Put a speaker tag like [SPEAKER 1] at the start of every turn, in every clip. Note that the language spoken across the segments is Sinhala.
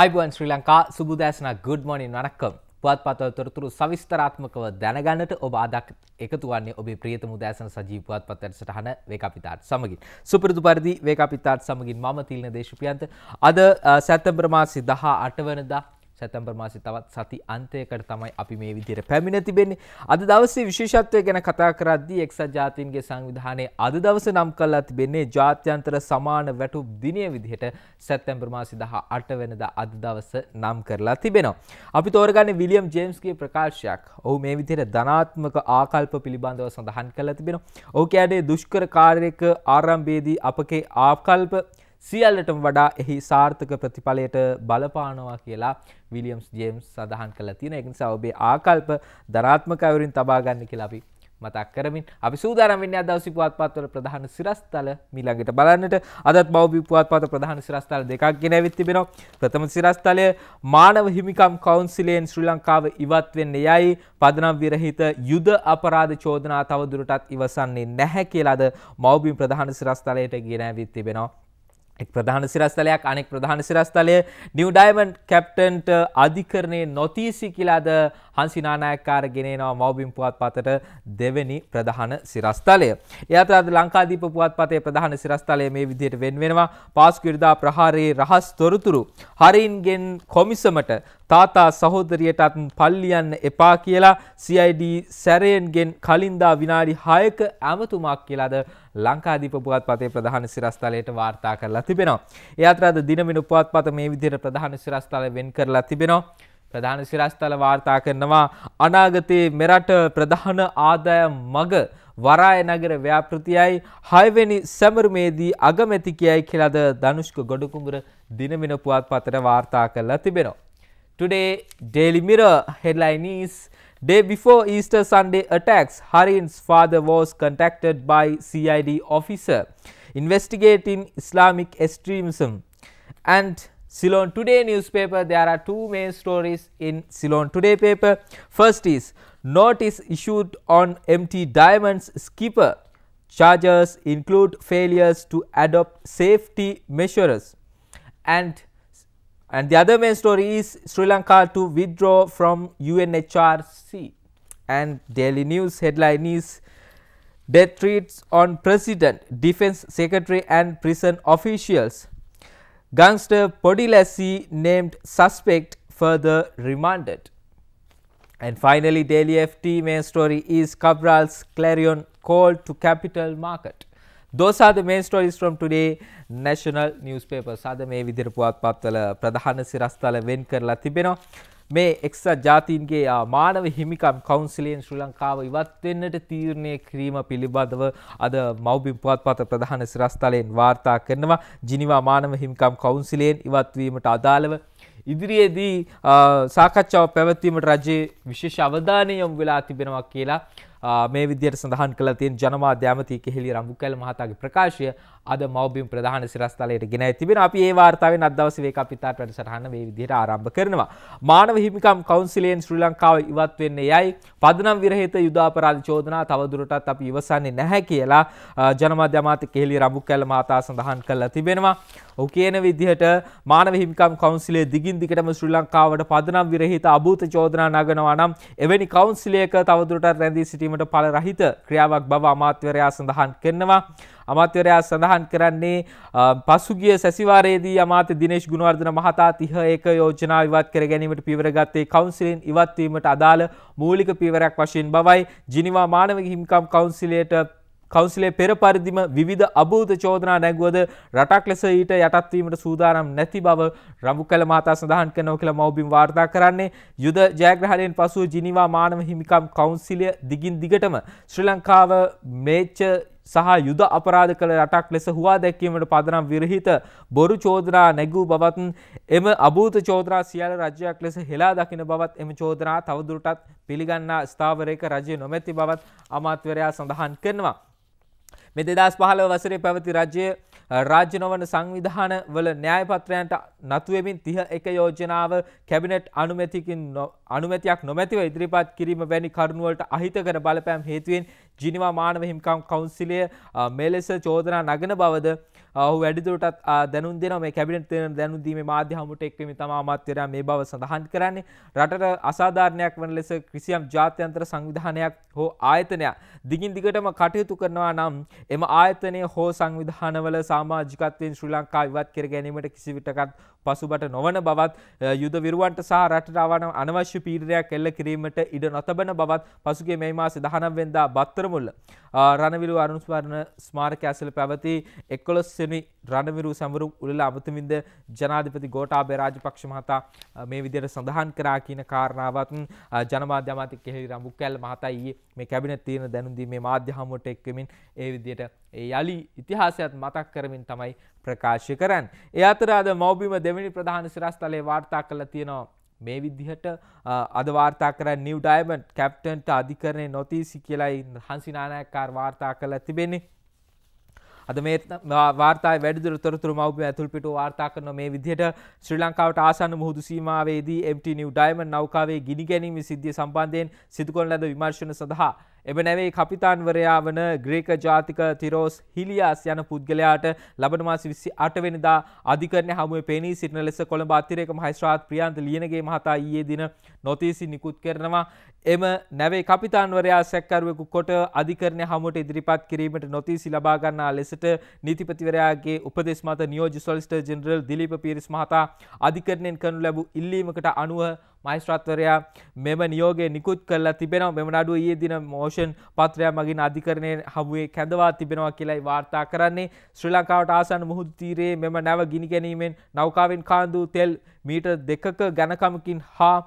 [SPEAKER 1] අයිබුවන් ශ්‍රී ලංකා සුබදෑසන ගුඩ්මනි වනක්කම් පුවත්පතව තොරතුරු සවිස්තරාත්මකව දැනගන්නට ඔබ අදක් එකතු වන්නේ ඔබේ ප්‍රියතම උදෑසන සජීව පුවත්පතට සටහන වේකාපිතාත් සමගින් සුපුරුදු පරිදි වේකාපිතාත් සමගින් මම තිල්න දේශපියන්ත අද සැප්තැම්බර් මාසි 18 වෙනිදා සැතැම්බර් මාසි තවත් සති අන්තයකට තමයි අපි මේ විදිර පැමිණ තිබෙන්නේ අද දවසේ විශේෂත්වය ගැන කතා කරද්දී එක්සත් ජාතීන්ගේ සංවිධානය අද දවස නම් කල්ලා තිබෙන්නේ ජාත්‍යන්තර සමාන වැටුප් දිනය විදිහට සැත්තැම්බර් මාසි දහ අට වෙනද අද දවස නම් කරලා තිබෙනවා. අපි තෝරගන්න විලියම් ජේම්ස්ගේ ප්‍රකාශයක් ඔහු මේ විදිහට ධනාත්මක ආකල්ප පිළිබඳව සඳහන් කළ තිබෙනවා. ඔහු කෑඩේ දුෂ්කර කාර්යක ආරම්භයේදී අපගේ ආකල්ප සියල්ලටම වඩා එහි සාර්ථක ප්‍රතිඵලයට බලපානවා කියලා විලියම්ස් ජේම්ස් සඳහන් කළ තියෙන එකනිසා ඔබේ ආකල්ප ධනාත්මකවරින් තබා ගන්න කියලා අපි මතක් කරමින් අපි සූදානම් වෙන්නේ අද දවසේ පුවත්පත්වල ප්‍රධාන සිරස්තල මීළඟට බලන්නට අදත් බෞද්ධ පුවත්පත ප්‍රධාන සිරස්තල දෙකක් ගෙනවිත් තිබෙනවා ප්‍රථම සිරස්තලය මානව හිමිකම් කවුන්සිලයෙන් ශ්‍රී ලංකාව ඉවත් වෙන්න යයි පදනම් විරහිත යුද අපරාධ චෝදනා තවදුරටත් ඉවසන්නේ නැහැ කියලා අද මෞබිම් ප්‍රධාන සිරස්තලයට ගෙනවිත් තිබෙනවා එක් ප්‍රධාන සිරස්තලයක් අනෙක් ප්‍රධාන සිරස්තලය නිව් ඩයිමන්ඩ් කැප්ටන්ට අධිකරණය නොතීසි කියලාද හන්සිනානායක්කාර ගෙනෙනවා මවබිම් පුවත් පතට දෙවැනි ප්‍රධාන සිරස්තලය. එයත් අද ලංකාදීප පුවත් පතේ ප්‍රධාන සිරස්තලය මේ විදියට වෙන්වෙනවා පාස්කිරිදා ප්‍රහාරයේ රහස් තොරතුරු. හරින්ගෙන් කොමිසමට තාතා සහෝදරියටත් පල්ලියන්න එපා කියලා CID සැරයෙන්ගෙන් කලින්දා විනාඩි හයක ඇමතුමක් කියලාද ලංකාදීප පුවත්පතේ ප්‍රධාන සිරස්තලයට වාර්තා කරලා තිබෙනවා. ඒ අතර අද දිනමින පුවත්පත මේ විදිහට ප්‍රධාන සිරස්තල වෙන් කරලා තිබෙනවා. ප්‍රධාන සිරස්තල වාර්තා කරනවා අනාගතයේ මෙරට ප්‍රධාන ආදායම් මග වරාය නගර ව්‍යාපෘතියයි හයවෙනි සැමරුමේදී අගමැති කියයි කියලාද ධනුෂ්ක ගොඩකුඹුර දිනමින පුවත්පතට වාර්තා කරලා තිබෙනවා. Today Daily Mirror headline is Day before Easter Sunday attacks, Harin's father was contacted by CID officer investigating Islamic extremism. And Ceylon Today newspaper, there are two main stories in Ceylon Today paper. First is notice issued on MT Diamonds skipper. Charges include failures to adopt safety measures. And and the other main story is Sri Lanka to withdraw from UNHRC. And Daily News headline is Death threats on President, Defense Secretary and prison officials. Gangster Podilasi named suspect further remanded. And finally, Daily FT main story is Cabral's clarion call to capital market. Those are the main stories from today national newspapers. අද මේ විදිහට පුවත්පත්වල ප්‍රධාන සිරස්තල වෙන් කරලා තිබෙනවා. මේ එක්සත් ජාතීන්ගේ මානව හිමිකම් කවන්සිලයෙන් ශ්‍රී ලංකාව ඉවත්වෙන්නට තීරණය කිරීම පිළිබඳව අද මෞබිම් පුවත්පත ප්‍රධාන සිරස්තලයෙන් වාර්තා කරනවා ජිනිවා මානව හිමිකම් කවන්සිලයෙන් ඉවත්වීමට අදාළව ඉදිරියේදී සාකච්ඡාව පැවැත්වීමට රජයේ විශේෂ අවධානය යොමු වෙලා තිබෙනවා කියලා මේ විදියට සඳහන් කළ තියෙන ජනමා ධ්‍යාමතික හෙළිය රම්බුකැල මහතාගේ ප්‍රකාශය අද මවබිම් ප්‍රධාන සිරස්ථලයට ගෙන තිබෙන අපි ඒ වාර්තාවෙන් අදවසේ වේක අපිතාට වැඩසටහන මේ විදිහට ආරම්භ කරනවා. මානව හිමිකම් කවුන්සිලයෙන් ශ්‍රී ලංකාව ඉවත් වෙන්නේ යයි පදනම් විරහිත යුදාපරාධ චෝදනා තවදුරටත් අපි ඉවසන්නේ නැහැ කියලා ජනමාධ්‍ය අමාත්‍ය කෙහෙලි රඹුකැල්ල මහතා සඳහන් කළා තිබෙනවා. ඔහු කියන විදිහට මානව හිමිකම් කවුන්සිලේ දිගින් දිගටම ශ්‍රී ලංකාවට පදනම් විරහිත අභූත චෝදනා නගනවා නම් එවැනි කවුන්සිලයක තවදුරටත් රැඳී සිටීමට ඵල රහිත ක්‍රියාවක් බව අමාත්‍යවරයා සඳහන් කරනවා. අමාත්‍යවරයා සඳහන් කරන්නේ පසුගිය සැසිවාරයේදී අමාත්‍ය දිනේශ් ගුණවර්ධන මහතා 31 යෝජනා ඉවත් කර ගැනීමට පියවර ගත්තේ කවුන්සිලෙන් ඉවත් වීමට අදාළ මූලික පියවරක් වශයෙන් බවයි ජිනීවා මානව හිමිකම් කවුන්සිලයට කවන්සිලේ පෙර පරිදිම විධ අභූත චෝදනා නැගුවද රටක් ලෙස ඊට යටත්වීමට සූදානම් නැති බව රම්ු කල මතා සඳහන් කනෝ කියල මවබිම් වාර්තා කරන්නේ යුද ජයග්‍රහණයෙන් පසු ජිනිවා මානව හිමිකම් කවන්සිලිය දිගින් දිගටම ශ්‍රී ලංකාව මේච්ච සහ යුද අපරාධ කළ රටක් ලෙස හුවා දැක්වීමට පදනම් විරහිත බොරු චෝදනා නැගූ බවත් එම අභූත චෝදනා සියල රජයක් ලෙස හෙලා දකින බවත් එම චෝදනා තවදුරටත් පිළිගන්නා ස්ථාවරයක රජය නොමැති බවත් අමාත්‍යවරයා සඳහන් කරනවා. මෙ දෙදස් පහලව වසරේ පැවති රජය රාජ්‍ය නොවන සංවිධාන වල න්‍යායපත්‍රයන්ට නතුවෙමින් තිහ එක යෝජනාව කැබිනට් අනුමැතිකින් අනුමැතියක් නොමැතිව ඉදිරිපත් කිරීම වැනි කරුණුවලට අහිතකර බලපෑම් හේතුවෙන් ජිනිවා මානව හිමිකම් කවුන්සිලය මෙලෙස චෝදනා නගන බවද ඔහු වැඩිදුරටත් දැනුම් දෙනවා මේ කැබිනට් දෙන දැනුම් දීමේ මාධ්‍ය හමුවට එක්වීම තමයි අමාත්‍යවරයා මේ බව සඳහන් කරන්නේ රටට අසාධාරණයක් වන ලෙස කිසියම් ජාත්‍යන්තර සංවිධානයක් හෝ ආයතනයක් දිගින් දිගටම කටයුතු කරනවා නම් එම ආයතනය හෝ සංවිධානවල සමාජිකත්වයෙන් ශ්‍රී ලංකාව ඉවත් කර ගැනීමට කිසිවිටකත් පසුබට නොවන බවත් යුද විරුවන්ට සහ රටට ආවන අනවශ්‍ය පීඩනයක් එල්ල කිරීමට ඉඩ නොතබන බවත් පසුගිය මේ මාසේ 19 වෙනිදා බත්තරමුල්ල රණවිරු අනුස්මරණ ස්මාරකය ඇසළ පැවති 11 අමාත්‍යනි රණවිරු සමරු උළෙල අමතුමින්ද ජනාධිපති ගෝඨාභය රාජපක්ෂ මහතා මේ විදිහට සඳහන් කරා කියන කාරණාවත් ජනමාධ්‍ය අමාත්‍ය කෙහෙලි රඹුකැල මහතා ඊයේ මේ කැබිනට් තියෙන දැනුම් දී මේ මාධ්‍ය හමුවට එක් වෙමින් ඒ විදිහට ඒ යලි ඉතිහාසයත් මතක් කරමින් තමයි ප්‍රකාශ කරන්නේ. ඒ අතර අද මව්බිම දෙවෙනි ප්‍රධාන සිරස්තලයේ වාර්තා කළා තියෙනවා මේ විදිහට අද වාර්තා කර නිව් ඩයිමන්ඩ් කැප්ටන්ට අධිකරණය නොතීසි කියලයි හන්සිනානයක්කාර වාර්තා කළ තිබෙන්නේ අද මේ වාර්තා වැඩදුර තොරතුරු මව්පිය ඇතුල් පිට වාර්තා කරන මේ විදිහට ශ්‍රී ලංකාවට ආසන්න මුහුදු සීමාවේදී MT නිව් ඩයිමන්ඩ් නෞකාවේ ගිනි ගැනීම සිද්ධිය සම්බන්ධයෙන් සිදු කරන ලද විමර්ශන සඳහා එබනැවේ කපිතාන්වරයා වන ග්‍රේක ජාතික තිරෝස් හිලියස් යන පුද්ගලයාට ලබන මාස විසි අටවෙනිදා අධිකරණ හමුව පෙනී සිටින ලෙස කොළඹ අතිරේක මහයිස්ත්‍රාත් ප්‍රියන්ත ලියනගේ මහතා ඊයේ දින නොතීසි නිකුත් කරනවා එම නැවේ කපිතාන්වරයා සැක්කරුවෙකු කොට අධිකරණ හමුවට ඉදිරිපත් කිරීමට නොතීසි ලබා ගන්නා ලෙසට නීතිපතිවරයාගේ උපදෙස් මත නියෝජි සොලිස්ටර් ජෙනරල් දිලීප පීරිස් මහතා අධිකරණයෙන් කරනු ලැබූ ඉල්ලීමකට අනුව මයිස්ත්‍රත්වරයා මෙම නියෝගේ නිකුත් කරලා තිබෙනවා මෙම නඩුව ඊයේ දින මෝෂන් පත්‍රය මගින් අධිකරණය හමුවේ කැඳවා තිබෙනවා කියලායි වාර්තා කරන්නේ ශ්‍රී ලංකාවට ආසන්න මුහුදු තීරයේ මෙම නැව ගිනි ගැනීමෙන් නෞකාවෙන් කාන්දු තෙල් මීටර් දෙකක ඝනකමකින් හා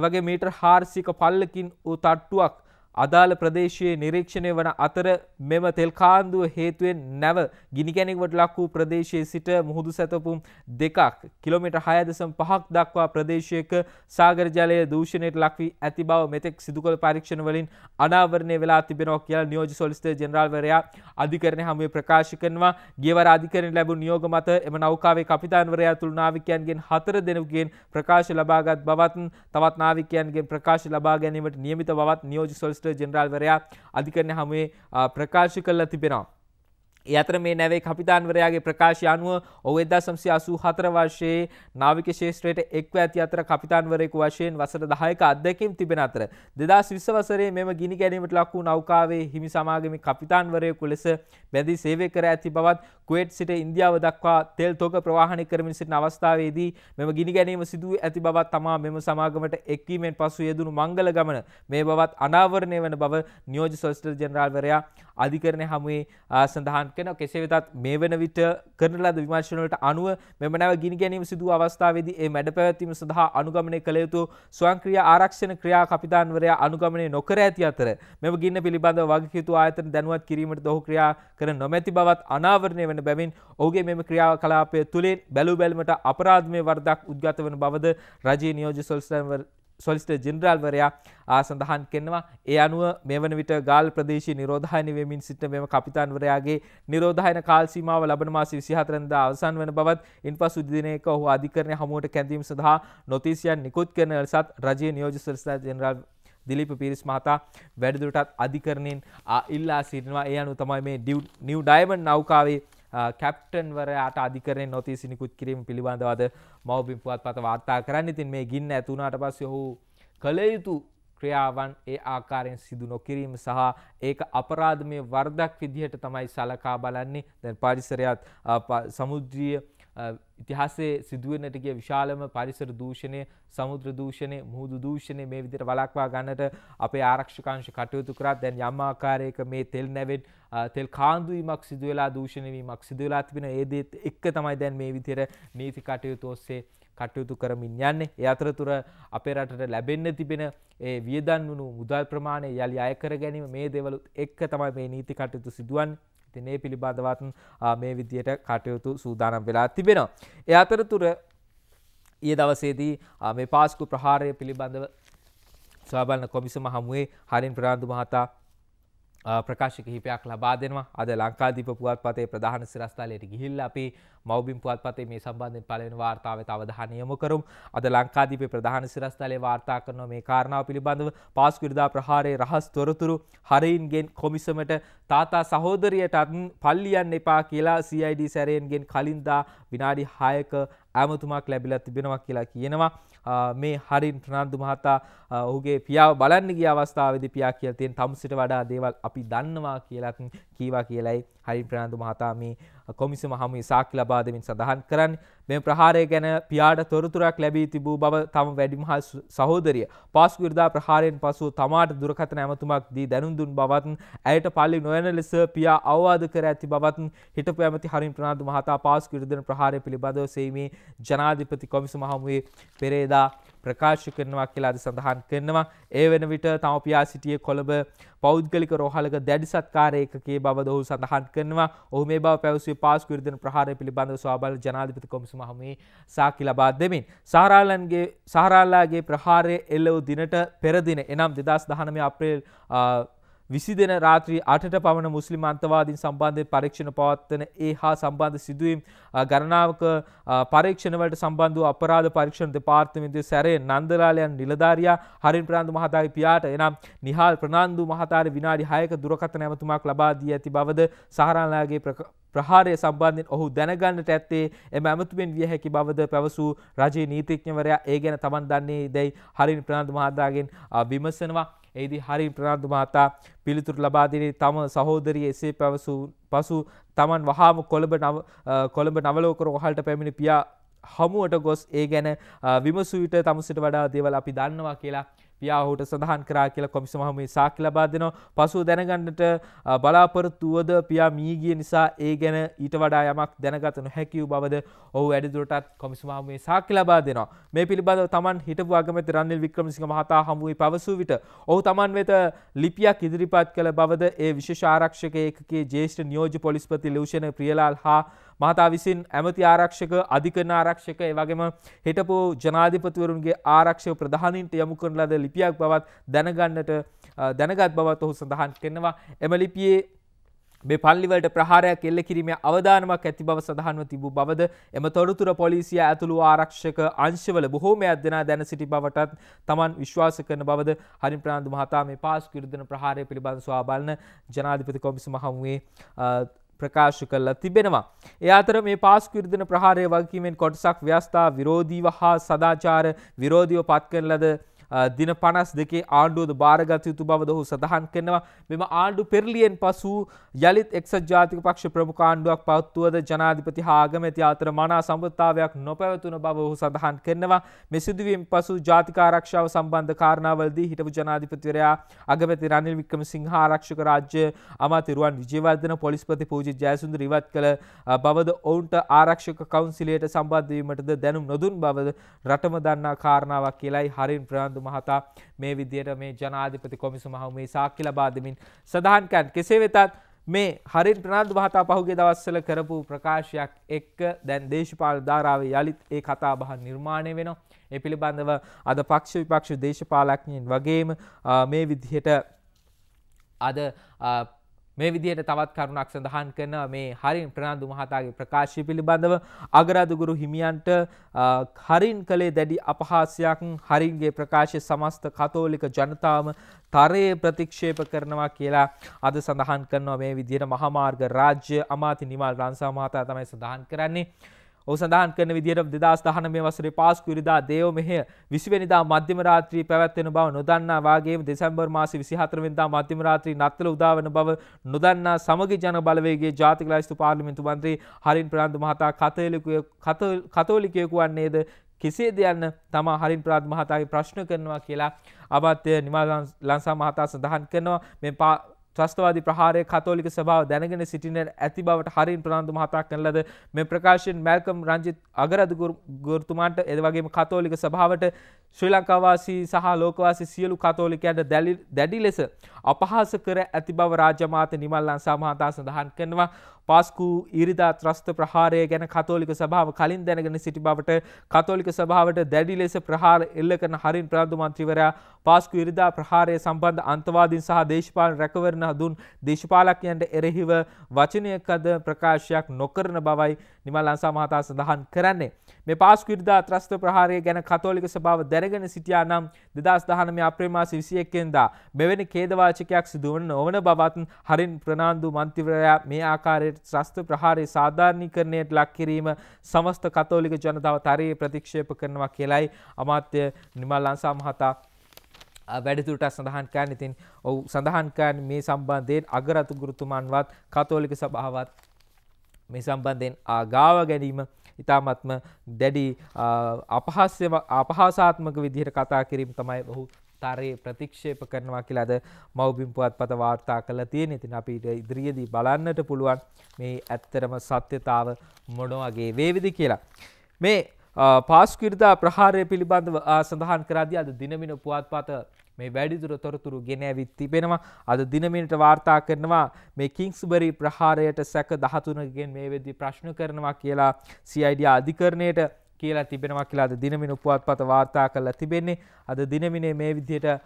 [SPEAKER 1] එවගේ මීටර් හාර්සික පල්ලකින් වූ තට්ටුවක් අදාළ ප්‍රදේශයේ නිරීක්ෂණය වන අතර මෙම තෙල් කාන්දුව හේතුවෙන් නැව ගිනිකැනෙකුට ලක් වූ ප්‍රදේශයේ සිට මුහුදු සැතපුම් දෙකක් කිලෝමීටර් 6.5ක් දක්වා ප්‍රදේශයක සාගර ජලය දූෂණයට ලක් වී ඇති බව මෙතෙක් සිදු කළ පරීක්ෂණ වලින් අනාවරණය වෙලා තිබෙනවා කියලා නියෝජ්‍ය සොලිසිටර් ජෙනරාල්වරයා අධිකරණය හමුවේ ප්‍රකාශ කරනවා ගියවර අධිකරණයෙන් ලැබුණු නියෝග මත එම නෞකාවේ කපිතාන්වරයා තුළු නාවිකයන්ගෙන් හතර දෙනෙකුගෙන් ප්‍රකාශ ලබාගත් බවත් තවත් නාවිකයන්ගෙන් ප්‍රකාශ ලබා ගැනීමට නියමිත බවත් නියෝජ්‍ය සොලිසිටර් කොමිෂනර්ස්ට ජෙනරාල්වරයා අධිකරණ හමුවේ ප්‍රකාශ කල්ලා තිබෙනවා. යතර මේ නැවේ කපිතාන්වරයාගේ ප්‍රකාශය අනුව ඔහු එදා සම්සය අසූ හතර වර්ෂයේ නාවික ශේෂත්‍රයට එක්ව ඇති අතර කපිතාන්වරයෙකු වශයෙන් වසර දහයක අත්දැකීම් තිබෙන අතර දෙදස් විස්ස වසරේ මෙම ගිනි ගැනීමට ලක් වූ නෞකාවේ හිමි සමාගමි කපිතාන්වරයෙකු ලෙස බැඳී සේවය කර ඇති බවත් කුවේට් සිට ඉන්දියාව දක්වා තෙල් තෝක ප්‍රවාහණය කරමින් සිටින අවස්ථාවේදී මෙම ගිනි ගැනීම සිදුව ඇති බවත් තමා මෙම සමාගමට එක්වීමෙන් පසු යෙදුණු මංගල ගමන මේ බවත් අනාවරණය වන බව නියෝජ සොස්ටර් ජනරාල්වරයා අධිකරණය හමුවේ සඳහන් කෙන කෙසේ වෙතත් මේ වන විට කරන ලද විමර්ශනවලට අනුව මෙම නැව ගිනි ගැනීම සිදුව අවස්ථාවේදී ඒ මැඩ පැවැත්වීම සඳහා අනුගමනය කළ යුතු ස්වංක්‍රිය ආරක්ෂණ ක්‍රියා කපිතාන්වරයා අනුගමනය නොකර ඇති අතර මෙම ගින්න පිළිබඳව වගකිතු ආයතන දැනුවත් කිරීමට දොහු ක්‍රියා කර නොමැති බවත් අනාවරණය වන කරගන්න බැවින් ඔහුගේ මෙම ක්‍රියාව කලාපය තුළින් බැලූ බැලීමට අපරාධමය වරදක් උද්ගත වන බවද රජයේ නියෝජ්‍ය සොල්ස්ටන් සොලිස්ට ජෙනරල්වරයා සඳහන් කෙන්නවා ඒ අනුව මෙවන විට ගාල් ප්‍රදේශ නිරෝධායන වෙමින් සිට මෙම කපිතන්වරයාගේ නිරෝධායන කාල්සීමාව ලබන මාස විසිහතරන්ද අවසන් වන බවත් ඉන් පසු දිනයක ඔහු අධිකරණය හමුවට කැඳීම සඳහා නොතිසියන් නිකුත් කරන ලෙසත් රජයේ නියෝජ්‍ය සොලිස්ටර් ජෙනරල් දිලිප පිරිස් මහතා වැඩිදුරටත් අධිකරණයෙන් ඉල්ලා සිටිනවා ඒ අනුව තමයි මේ නිව් ඩයමන්ඩ් නෞකාවේ කැප්ටන්වරයාට අධිකරය නොති සිනිකුත් කිරීම පිළිබඳවද මවබිම් පුවත් පත වාර්තා කරන්න ඉතින් මේ ගින්න ඇතුනාට පස් යොහු කළයුතු ක්‍රියාවන් ඒ ආකාරයෙන් සිදු නොකිරීම සහ ඒක අපරාධ මේ වර්ධක් විදිහට තමයි සලකා බලන්නේ දැන් පාරිසරයත් සමුද්‍රිය ඉතිහාසේ සිදුවනට ගිය විශාලම පරිසර දූෂණය සමුද්‍ර දූෂණය මුහුදු දූෂණය මේ විදිහට වළක්වා ගන්නට අපේ ආරක්ෂකංශ කටයුතු කරා දැන් යම් ආකාරයක මේ තෙල් නැවෙන් තෙල් කාන්දු වීමක් සිදු වෙලා දූෂණය වීමක් සිදු වෙලා තිබෙන ඒ දේත් එක්ක තමයි දැන් මේ විදිහට නීති කටයුතු ඔස්සේ කටයුතු කරමින් යන්නේ. ඒ අතරතුර අපේ රටට ලැබෙන්න තිබෙන ඒ වියදම් වුණු මුදල් ප්‍රමාණය යලි අය කර ගැනීම මේ දේවලුත් එක්ක තමයි මේ නීති කටයුතු සිදුවන්නේ. තිනේ පිළිබඳවත් මේ විදියට කටයුතු සූදානම් වෙලා තිබෙනවා. එ අතරතුර ඒ දවසේදී මේ පාස්කු ප්‍රහාරය පිළිබඳව ස්වාබලන කොමිසම හමුවේ හරින් ප්‍රාන්දු මහතා ප්‍රකාශ කිහිපයක් ලබා දෙනවා අද ලංකාදීප පුවත්පතේ ප්‍රධාන සිරස්තලයට ගිහිල්ලා අපි මවබිම් පුවත්පතේ මේ සම්බන්ධයෙන් පළවෙනි වාර්තාවට අවධානය යොමු කරමු. අද ලංකාදීපේ ප්‍රධාන සිරස්තලයේ වාර්තා කරන මේ කාරණාව පිළිබඳව පාස්කුරුදා ප්‍රහාරයේ රහස් තොරතුරු හරයින්ගෙන් කොමිසමට තාතා සහෝදරියටත් පල්ලියන්න එපා කියලා CID සැරයෙන්ගෙන් කලින්දා විනාඩි 6ක ඇමතුමක් ලැබිලා තිබෙනවා කියලා කියනවා. මේ හරින් ප්‍රනාන්දු මහතා ඔහුගේ පියාව බලන්න ගිය අවස්ථාවේදී පියා කියලා තියෙන තමුසිට වඩා දේවල් අපි දන්නවා කියලත් කීවා කියලයි හරින් ප්‍රනාාන්දු මහතා මේ කොමිසම හමු සාක් ලබාදමින් සඳහන් කරන්න මෙ ප්‍රහාරය ගැන පියාට තොරතුරක් ලැබී තිබූ බව තම වැඩිමහා සහෝදරිය පස් විරදා ප්‍රහාරයෙන් පසු තමාට දුරකතන ඇමතුමක් දී දැනුන්දුන් බවතන් ඇයට පල්ලි නොයන ලෙස පියා අවවාද කර ඇති බවතන් හිට පැමති හරින් ප්‍රනාාදු මහතා පාස් විරදන ප්‍රහාරය පිළිබඳව සේීමේ ජනාධිපති කොමිසම හමුවේ පෙරේදා ප්‍රකාශ කරනවා කියලාද සඳහන් කරනවා. ඒ වෙන විට තම පියා සිටියේ කොළඹ පෞද්ගලික රෝහලක දැඩි සත්කාරයකගේ බවද ඔහු සඳහන් කරනවා. ඔහු මේ බව පැවසුවේ පාස්කු විරුද්ධ ප්‍රහාරය පිළිබඳව ස්වාබල ජනාධිපති කොමිසම හමුවේ සාක්ෂි ලබා දෙමින් සහරාලන්ගේ සහරාලාගේ ප්‍රහාරය එල්ල වූ දිනට පෙර දින එනම් 2019 අප්‍රේල් විසි දෙන රාත්‍රී අටට පමණ මුස්ලිම් අන්තවාදීන් සම්බන්ධය පරීක්ෂණ පවත්වන ඒ හා සම්බන්ධ සිදුවීම් ගණනාවක පරීක්ෂණවලට සම්බන්ධ අපරාධ පරීක්ෂණ දෙපාර්තමේන්තුවේ සැරේ නන්දලාලයන් නිලධාරියා හරින් ප්‍රනාන්දු මහතාගේ පියාට එනම් නිහාල් ප්‍රනාන්දු මහතාට විනාඩි 6ක දුරකථන ඇමතුමක් ලබා දී ඇති බවද සහරාලාගේ ප්‍රහාරය සම්බන්ධයෙන් ඔහු දැනගන්නට ඇත්තේ එම ඇමතුමෙන් විය හැකි බවද පැවසූ රජයේ නීතිඥවරයා ඒ ගැන තමන් දන්නේ දැයි හරින් ප්‍රනාන්දු මහතාගෙන් විමසනවා එහිදී හරි ප්‍රනාන්දු මහතා පිළිතුරු ලබා දෙන්නේ තම සහෝදරිය එසේ පැවසූ පසු තමන් වහාම කොළඹ කොළඹ නවලෝකර වහලට පැමිණි පියා හමුවට ගොස් ඒ ගැන විමසු විට තමුසිට වඩා දේවල් අපි දන්නවා කියලා පියාහුට සඳහන් කරා කියල කොමිසමහමේ සාක්කි ලබා දෙනවා පසු දැනගන්නට බලාපොරොත්තුවද පියා මීගිය නිසා ඒ ගැන ඊට වඩා යමක් දැනගතනු හැකිවූ බවද ඔහු වැඩදුරටත් කොමිසමහමේ සාක්කි ලබා දෙනවා මේ පිළිබඳව තමන් හිටපු අගමැති රනිල් වික්‍රමසිංහ මහතා හමුවේ පවසූ විට ඔහු තමන් වෙත ලිපියක් ඉදිරිපත් කළ බවද ඒ විශේෂ ආරක්ෂක ඒකගේ ජේෂ්ඨ නියෝජ පොලිස්පති ලූෂණ ප්‍රියලාල් හා මහතා විසින් ඇමති ආරක්ෂක අධිකරණ ආරක්ෂක ඒ වගේම හිටපු ජනාධිපතිවරුන්ගේ ආරක්ෂක ප්‍රධානීන්ට යොමු කරන ලද ලිපියක් බවත් දැනගන්නට දැනගත් බවත් ඔහු සඳහන් කරනවා එම ලිපියේ මේ පල්ලිවලට ප්‍රහාරයක් එල්ල කිරීමේ අවධානමක් ඇති බව සඳහන්ව තිබූ බවද එම තොරතුර පොලිසිය ඇතුළු ආරක්ෂක අංශවල බොහෝමයක් දෙනා දැන සිටි බවටත් තමන් විශ්වාස කරන බවද හරින් ප්‍රාන්දු මහතා මේ පාස් කිරුදන ප්‍රහාරය පිළිබඳ සවා බලන ජනාධිපති කොමිසම හමුවේ ප්‍රකාශ කරලා තිබෙනවා. ඒ අතර මේ පාස්කු ඉර්ධන ප්‍රහාරය වගකීමෙන් කොටසක් ව්‍යස්ථා විරෝධීව හා සදාචාර විරෝධීව පත් කරන ලද දින පනස් දෙකේ ආණ්ඩුවද භාරගත යුතු බවද ඔහු සඳහන් කරනවා මෙම ආණ්ඩු පෙරලියෙන් පසු යළිත් එක්සත් ජාතික පක්ෂ ප්‍රමුඛ ආණ්ඩුවක් පවත්වුවද ජනාධිපති හා අගමැති අතර මනා සම්බන්ධතාවයක් නොපැවතුන බව ඔහු සඳහන් කරනවා මේ සිදුවීම් පසු ජාතික ආරක්ෂාව සම්බන්ධ කාරණාවලදී හිටපු ජනාධිපතිවරයා අගමැති රනිල් වික්‍රමසිංහ ආරක්ෂක රාජ්‍ය අමාතිරුවන් විජේවර්ධන පොලිස්පති පූජි ජයසුන්ද රිවත් කළ බවද ඔවුන්ට ආරක්ෂක කවුන්සිලයට සම්බන්ධවීමටද දැනුම් නොදුන් බවද රටම දන්නා කාරණාවක් කියලයි හරින් ප්‍රාන්ධ සාමකාන්තු මහතා මේ විදියට මේ ජනාධිපති කොමිසම හමුවේ සාක්ෂි ලබා දෙමින් සඳහන් කන් කෙසේ වෙතත් මේ හරින් ප්‍රනාන්දු මහතා පහුගේ දවස්වල කරපු ප්‍රකාශයක් එක්ක දැන් දේශපාලන ධාරාවේ යලිත් ඒ කතාබහ නිර්මාණය වෙනවා ඒ පිළිබඳව අද පක්ෂ විපක්ෂ දේශපාලඥයින් වගේම මේ විදිහට අද මේ විදිහට තවත් කරුණක් සඳහන් කරන මේ හරින් ප්‍රනාන්දු මහතාගේ ප්‍රකාශය පිළිබඳව අගරාදුගුරු හිමියන්ට හරින් කළේ දැඩි අපහාසයක් හරින්ගේ ප්‍රකාශය සමස්ත කතෝලික ජනතාවම තරයේ ප්‍රතික්ෂේප කරනවා කියලා අද සඳහන් කරනවා මේ විදිහට මහාමාර්ග රාජ්‍ය අමාති නිමල් රන්සා මහතා තමයි සඳහන් කරන්නේ ඔහු සඳහන් කරන විදිහට 2019 වසරේ පාස්කු ඉරිදා දේව මෙහෙය 20 වෙනිදා මධ්‍යම රාත්‍රියේ පැවැත්වෙන බව නොදන්නා වාගේම දෙසැම්බර් මාසයේ 24 වෙනිදා මධ්‍යම රාත්‍රියේ නත්තල උදා වෙන බව නොදන්නා සමගි ජන බලවේගයේ ජාතික ලැයිස්තු පාර්ලිමේන්තු මන්ත්‍රී හරින් ප්‍රාන්දු මහතා කතෝලිකයෙකු වන්නේද කෙසේද යන්න තමා හරින් ප්‍රාන්දු මහතාගේ ප්‍රශ්න කරනවා කියලා අමාත්‍ය නිමා ලංසා මහතා සඳහන් කරනවා මේ ත්‍රස්තවාදී ප්‍රහාරය කතෝලික සභාව දැනගෙන සිටින ඇති බවට හරින් ප්‍රනාන්දු මහතා කරන ලද මේ ප්‍රකාශයෙන් මැල්කම් රංජිත් අගරද ගුරුතුමාට එවැගේම කතෝලික සභාවට ශ්‍රී ලංකාවාසී සහ ලෝකවාසී සියලු කතෝලිකයන්ට දැඩි ලෙස අපහාස කර ඇති බව රාජ්‍ය මාත නිමල්ලන් සමහතා සඳහන් කරනවා පාස්කූ ඉරිදා ත්‍රස්ත ප්‍රහාරය ගැන කතෝලික සභාව කලින් දැනගෙන සිටි බවට කතෝලික සභාවට දැඩි ලෙස ප්‍රහාර එල්ල කරන හරින් ප්‍රාන්තුමන්ත්‍රීවරයා පාස්කු ඉරිදා ප්‍රහාරය සම්බන්ධ අන්තවාදින් සහ දේශපාලන රැකවරණ හඳුන් දේශපාලකයන්ට එරෙහිව වචනයකද ප්‍රකාශයක් නොකරන බවයි නිමල් අංසා මහතා සඳහන් කරන්නේ. මේ පාස්කුවිරදා ත්‍රස්ත ප්‍රහාරය ගැන කතෝලික සභාව දැනගෙන සිටියා නම් දෙදස් දහනම අප්‍රේමාස විසියක්කෙන්දා මෙවැනි කේදවාචකයක් සිදුවන නොවන බවත් හරින් ප්‍රනාන්දු මන්තිවරයා මේ ආකාරයට ත්‍රස්ත ප්‍රහාරය සාධාරණීකරණයට ලක් කිරීම සමස්ත කතෝලික ජනතාව තරයේ ප්‍රතික්ෂේප කරනවා කියලයි අමාත්‍ය නිමල් අංසා මහතා වැඩිතුරට සඳහන් කරන්න ඉතින් ඔහු සඳහන් කරන්නේ මේ සම්බන්ධයෙන් අගරතු ගුරුතුමන්වත් කතෝලික සභාවත් මේ සම්බන්ධයෙන් ආගාව ගැනීම ඉතාමත්ම දැඩි අපහස්්‍යම අපහාසාත්මක විදිහට කතා කිරීම තමයි ඔහු තරයේ ප්‍රතික්ෂේප කරනවා කියලාද මවබිම් පුවත් පත වාර්තා කළ තියෙන ඉතින් අපිට ඉදිරියේදී බලන්නට පුළුවන් මේ ඇත්තරම සත්‍යතාව මොන වගේ වේවිද කියලා. මේ පාස්කිරිදා ප්‍රහාරය පිළිබඳව සඳහන් කරාදී අද දිනමින පුවත් පත මේ වැඩිදුර තොරතුරු ගෙන ඇවිත් තිබෙනවා අද දිනමිනට වාර්තා කරනවා මේ කිංස්බරි ප්‍රහාරයට සැක දහතුනගෙන් මේ වෙද්දි ප්‍රශ්න කරනවා කියලා CID අධිකරණයට කියලා තිබෙනවා කියලා අද දිනමින උපුවත්පත වාර්තා කරලා තිබෙන්නේ අද දිනමිනේ මේ විදිහට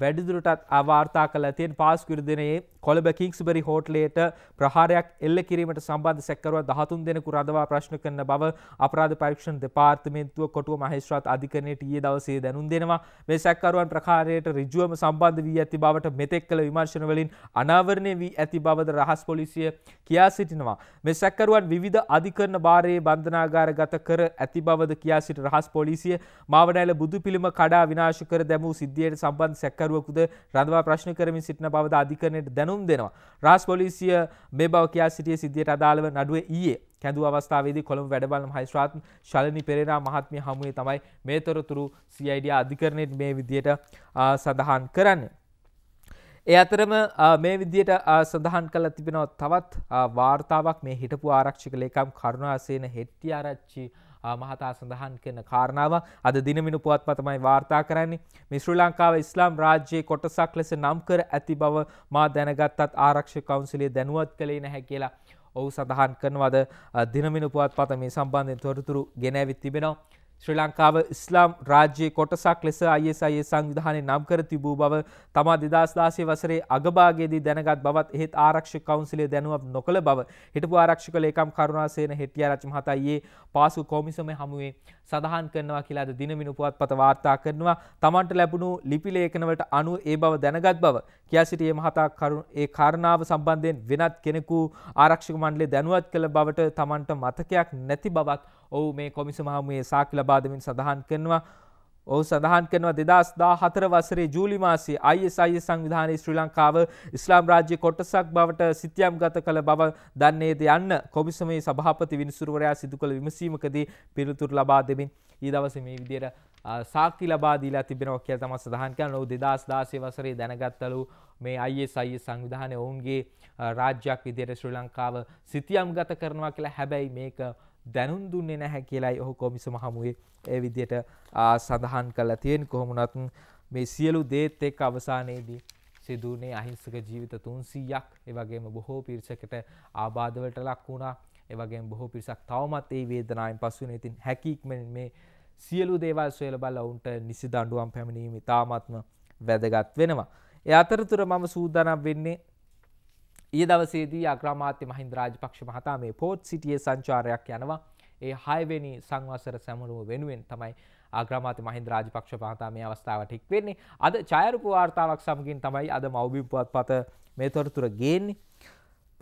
[SPEAKER 1] වැඩිදුරටත් අවාර්තා කළ තියෙන් පාස්කිරදිනයේ කොළඹ කිංස්බරි හෝටලේට ප්‍රහාරයක් එල්ල කිරීමට සම්බන්ධ සැකරුව දහතුන් දෙනෙකු රදවා ප්‍රශ්න කරන බව අපරාධ පරීක්ෂණ දෙපාර්තමේන්තුව කොටුව මහේස්ත්‍රාත් අධිකරණයට ඊයේ දවසේ දැනුම් දෙනවා මේ සැකරුවන් ප්‍රකාරයට ඍජුවම සම්බන්ධ වී ඇති බවට මෙතෙක් කළ විමර්ශන වලින් අනාවරණය වී ඇති බවද රහස් පොලිසිය කියා සිටිනවා මේ සැකරුවන් විවිධ අධිකරණ භාරයේ බන්ධනාගාරගත කර ඇති බවද කියා සිටි රහස් පොලිසිය මාවනැල බුදු පිළිම කඩා විනාශ කර දැමූ සිද්ධියට සම්බන්ධ සැකරුවකුද රඳවා ප්‍රශ්න කරමින් සිටින බවද අධිකරණයට දැනුම් දෙනවා. රාස් පොලිසිය මේ බව කියා සිටිය සිද්ධියට අදාළව නඩුවේ ඊයේ කැඳු අවස්ථාවේදී කොළඹ වැඩබලන මහේස්ත්‍රාත් ශලිනි පෙරේරා මහත්මිය හමුවේ තමයි මේ තොරතුරු CID අධිකරණයට මේ විදියට සඳහන් කරන්නේ. ඒ අතරම මේ විදියට සඳහන් කළ තිබෙනව තවත් වාර්තාවක් මේ හිටපු ආරක්ෂික ලේකම් කරුණාසේන හෙට්ටිආරච්චි මහතා සඳහන් කරන කාරණාව අද දිනමිනු පුවත්පතමයි වාර්තා කරන්නේ මේ ශ්‍රී ලංකාව ඉස්ලාම් රාජ්‍යයේ කොටසක් ලෙස නම් කර ඇති බව මා දැනගත්තත් ආරක්ෂක කවුන්සිලය දැනුවත් කළේ නැහැ කියලා ඔහු සඳහන් කරනවද දිනමිනු පුවත්පත මේ සම්බන්ධයෙන් තොරතුරු ගෙනැවිත් තිබෙනවා ශ්‍රී ලංකාව ඉස්ලාම් රාජ්‍යයේ කොටසක් ලෙස ISIS සංවිධානය නම් කර තිබූ බව තමා 2016 වසරේ අගභාගයේදී දැනගත් බවත් එහෙත් ආරක්ෂක කවුන්සිලය දැනුවත් නොකළ බව හිටපු ආරක්ෂක ලේකම් කරුණාසේන හෙටියාරච්චි මහතා ඊයේ පාසු කොමිසමේ හමුවේ සඳහන් කරනවා කියලා අද දිනමිනු පුවත්පත වාර්තා කරනවා තමන්ට ලැබුණු ලිපි ලේඛනවලට අනුව ඒ බව දැනගත් බව කියා සිටියේ මහතා ඒ කාරණාව සම්බන්ධයෙන් වෙනත් කෙනෙකු ආරක්ෂක මණ්ඩලය දැනුවත් කළ බවට තමන්ට මතකයක් නැති බවත් ඔහු මේ කොමිසම හමුවේ සාක්ෂි ලබා දෙමින් සඳහන් කරනවා ඔහු සඳහන් කරනවා දෙදස් දා හතර වසරේ ජූලි මාසේ අයිSI සංවිධානයේ ශ්‍රී ලංකාව ඉස්ලාම් රාජ්‍ය කොටසක් බවට සිතියම් ගත කළ බව දන්නේද යන්න කොමිසමේ සභාපති විනිසුරුවරයා සිදු කළ විමසීමකදී පිළිතුරු ලබා දෙමින් ඊ දවසේ මේ විදියට සාක්කි ලබා දීලා තිබෙනවා කියලා තමයි සඳහන් කරන්නේ. ඔහු 2016 වසරේ දැනගත්තලු මේ ISI සංවිධානයේ ඔවුන්ගේ රාජ්‍යයක් විදියට ශ්‍රී ලංකාව සිතියම් ගත කරනවා කියලා. හැබැයි මේක දැනුම් දුන්නේ නැහැ කියලායි ඔහු කොමිසම හමුවේ ඒ විදියට සඳහන් කළා තියෙන කොහොමුණත් මේ සියලු දේත් එක්ක අවසානයේදී සිදුවනේ අහිංසක ජීවිත 300ක් ඒ වගේම බොහෝ පිරිසකට ආබාධවලට ලක් වුණා ඒ වගේම බොහෝ පිරිසක් තවමත් ඒ වේදනාවෙන් පසු වෙන ඉතින් හැකියක්මෙන් මේ සියලු දේවල් සොයලා බලලා උන්ට නිසි දඬුවම් පැමිණීම ඉතාමත්ම වැදගත් වෙනවා. ඒ අතරතුර මම සූදානම් වෙන්නේ ඊය දවසේදී අග්‍රාමාත්‍ය මහින්ද රාජපක්ෂ මහතා මේ පෝට් සිටියේ සංචාරයක් යනවා. ඒ 6 වෙනි සංවසර සැමරුව වෙනුවෙන් තමයි ආග්‍රමාත මහින්ද රාජපක්ෂ මහතා මේ අවස්ථාවට එක් වෙන්නේ. අද ඡායාරූප වාර්තාවක් සමගින් තමයි අද මව්බිම් පුවත්පත මේ තොරතුර ගේන්නේ.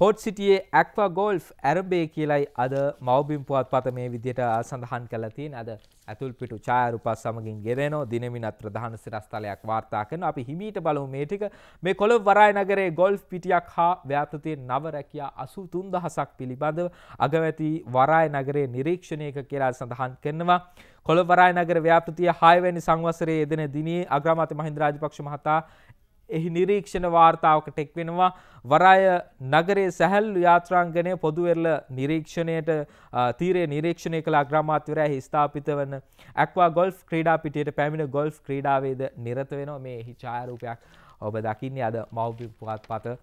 [SPEAKER 1] පොට් සිටියේ ඇක්වා ගෝල්ෆ් ඇරඹේ කියලයි අද මව්බිම් පුවත්පත මේ විදිහට සඳහන් කරලා තියෙන. අද ඇතුල්පිටු චායරුපත් සමගින් ගෙරෙනෝ දිනමිනත් ප්‍රධාන සිරස්ථලයක් වාර්තා කරන අපි හිමීට බලමු මේ ටික මේ කොළඹ වරාය නගරයේ ගොල්ෆ් පිටියක් හා ව්‍යාපෘතියේ නව රැකියා 83000ක් පිළිබඳව අගමැති වරාය නගරයේ නිරීක්ෂණයක කියලා සඳහන් කරනවා කොළඹ වරාය නගර ව්‍යාපෘතිය 6 වැනි සංවත්සරයේ යෙදෙන දිනේ අග්‍රාමාත්‍ය මහින්ද රාජපක්ෂ මහතා එහි නිරීක්ෂණ වාර්තාවකට එක් වෙනවා වරාය නගරයේ සැහැල්ලු යාත්‍රාංගණය පොදුවෙරළ නිරීක්ෂණයට තීරයේ නිරීක්ෂණය කළ අග්‍රාමාත්‍යවරයා ස්ථාපිත වන ඇක්වා ගොල්ෆ් ක්‍රීඩා පිටියට පැමිණ ගොල්ෆ් ක්‍රීඩාවේද නිරත වෙනවා මේ එහි ඡායාරූපයක් ඔබ දකින්නේ අද මෞබි පුවත්පත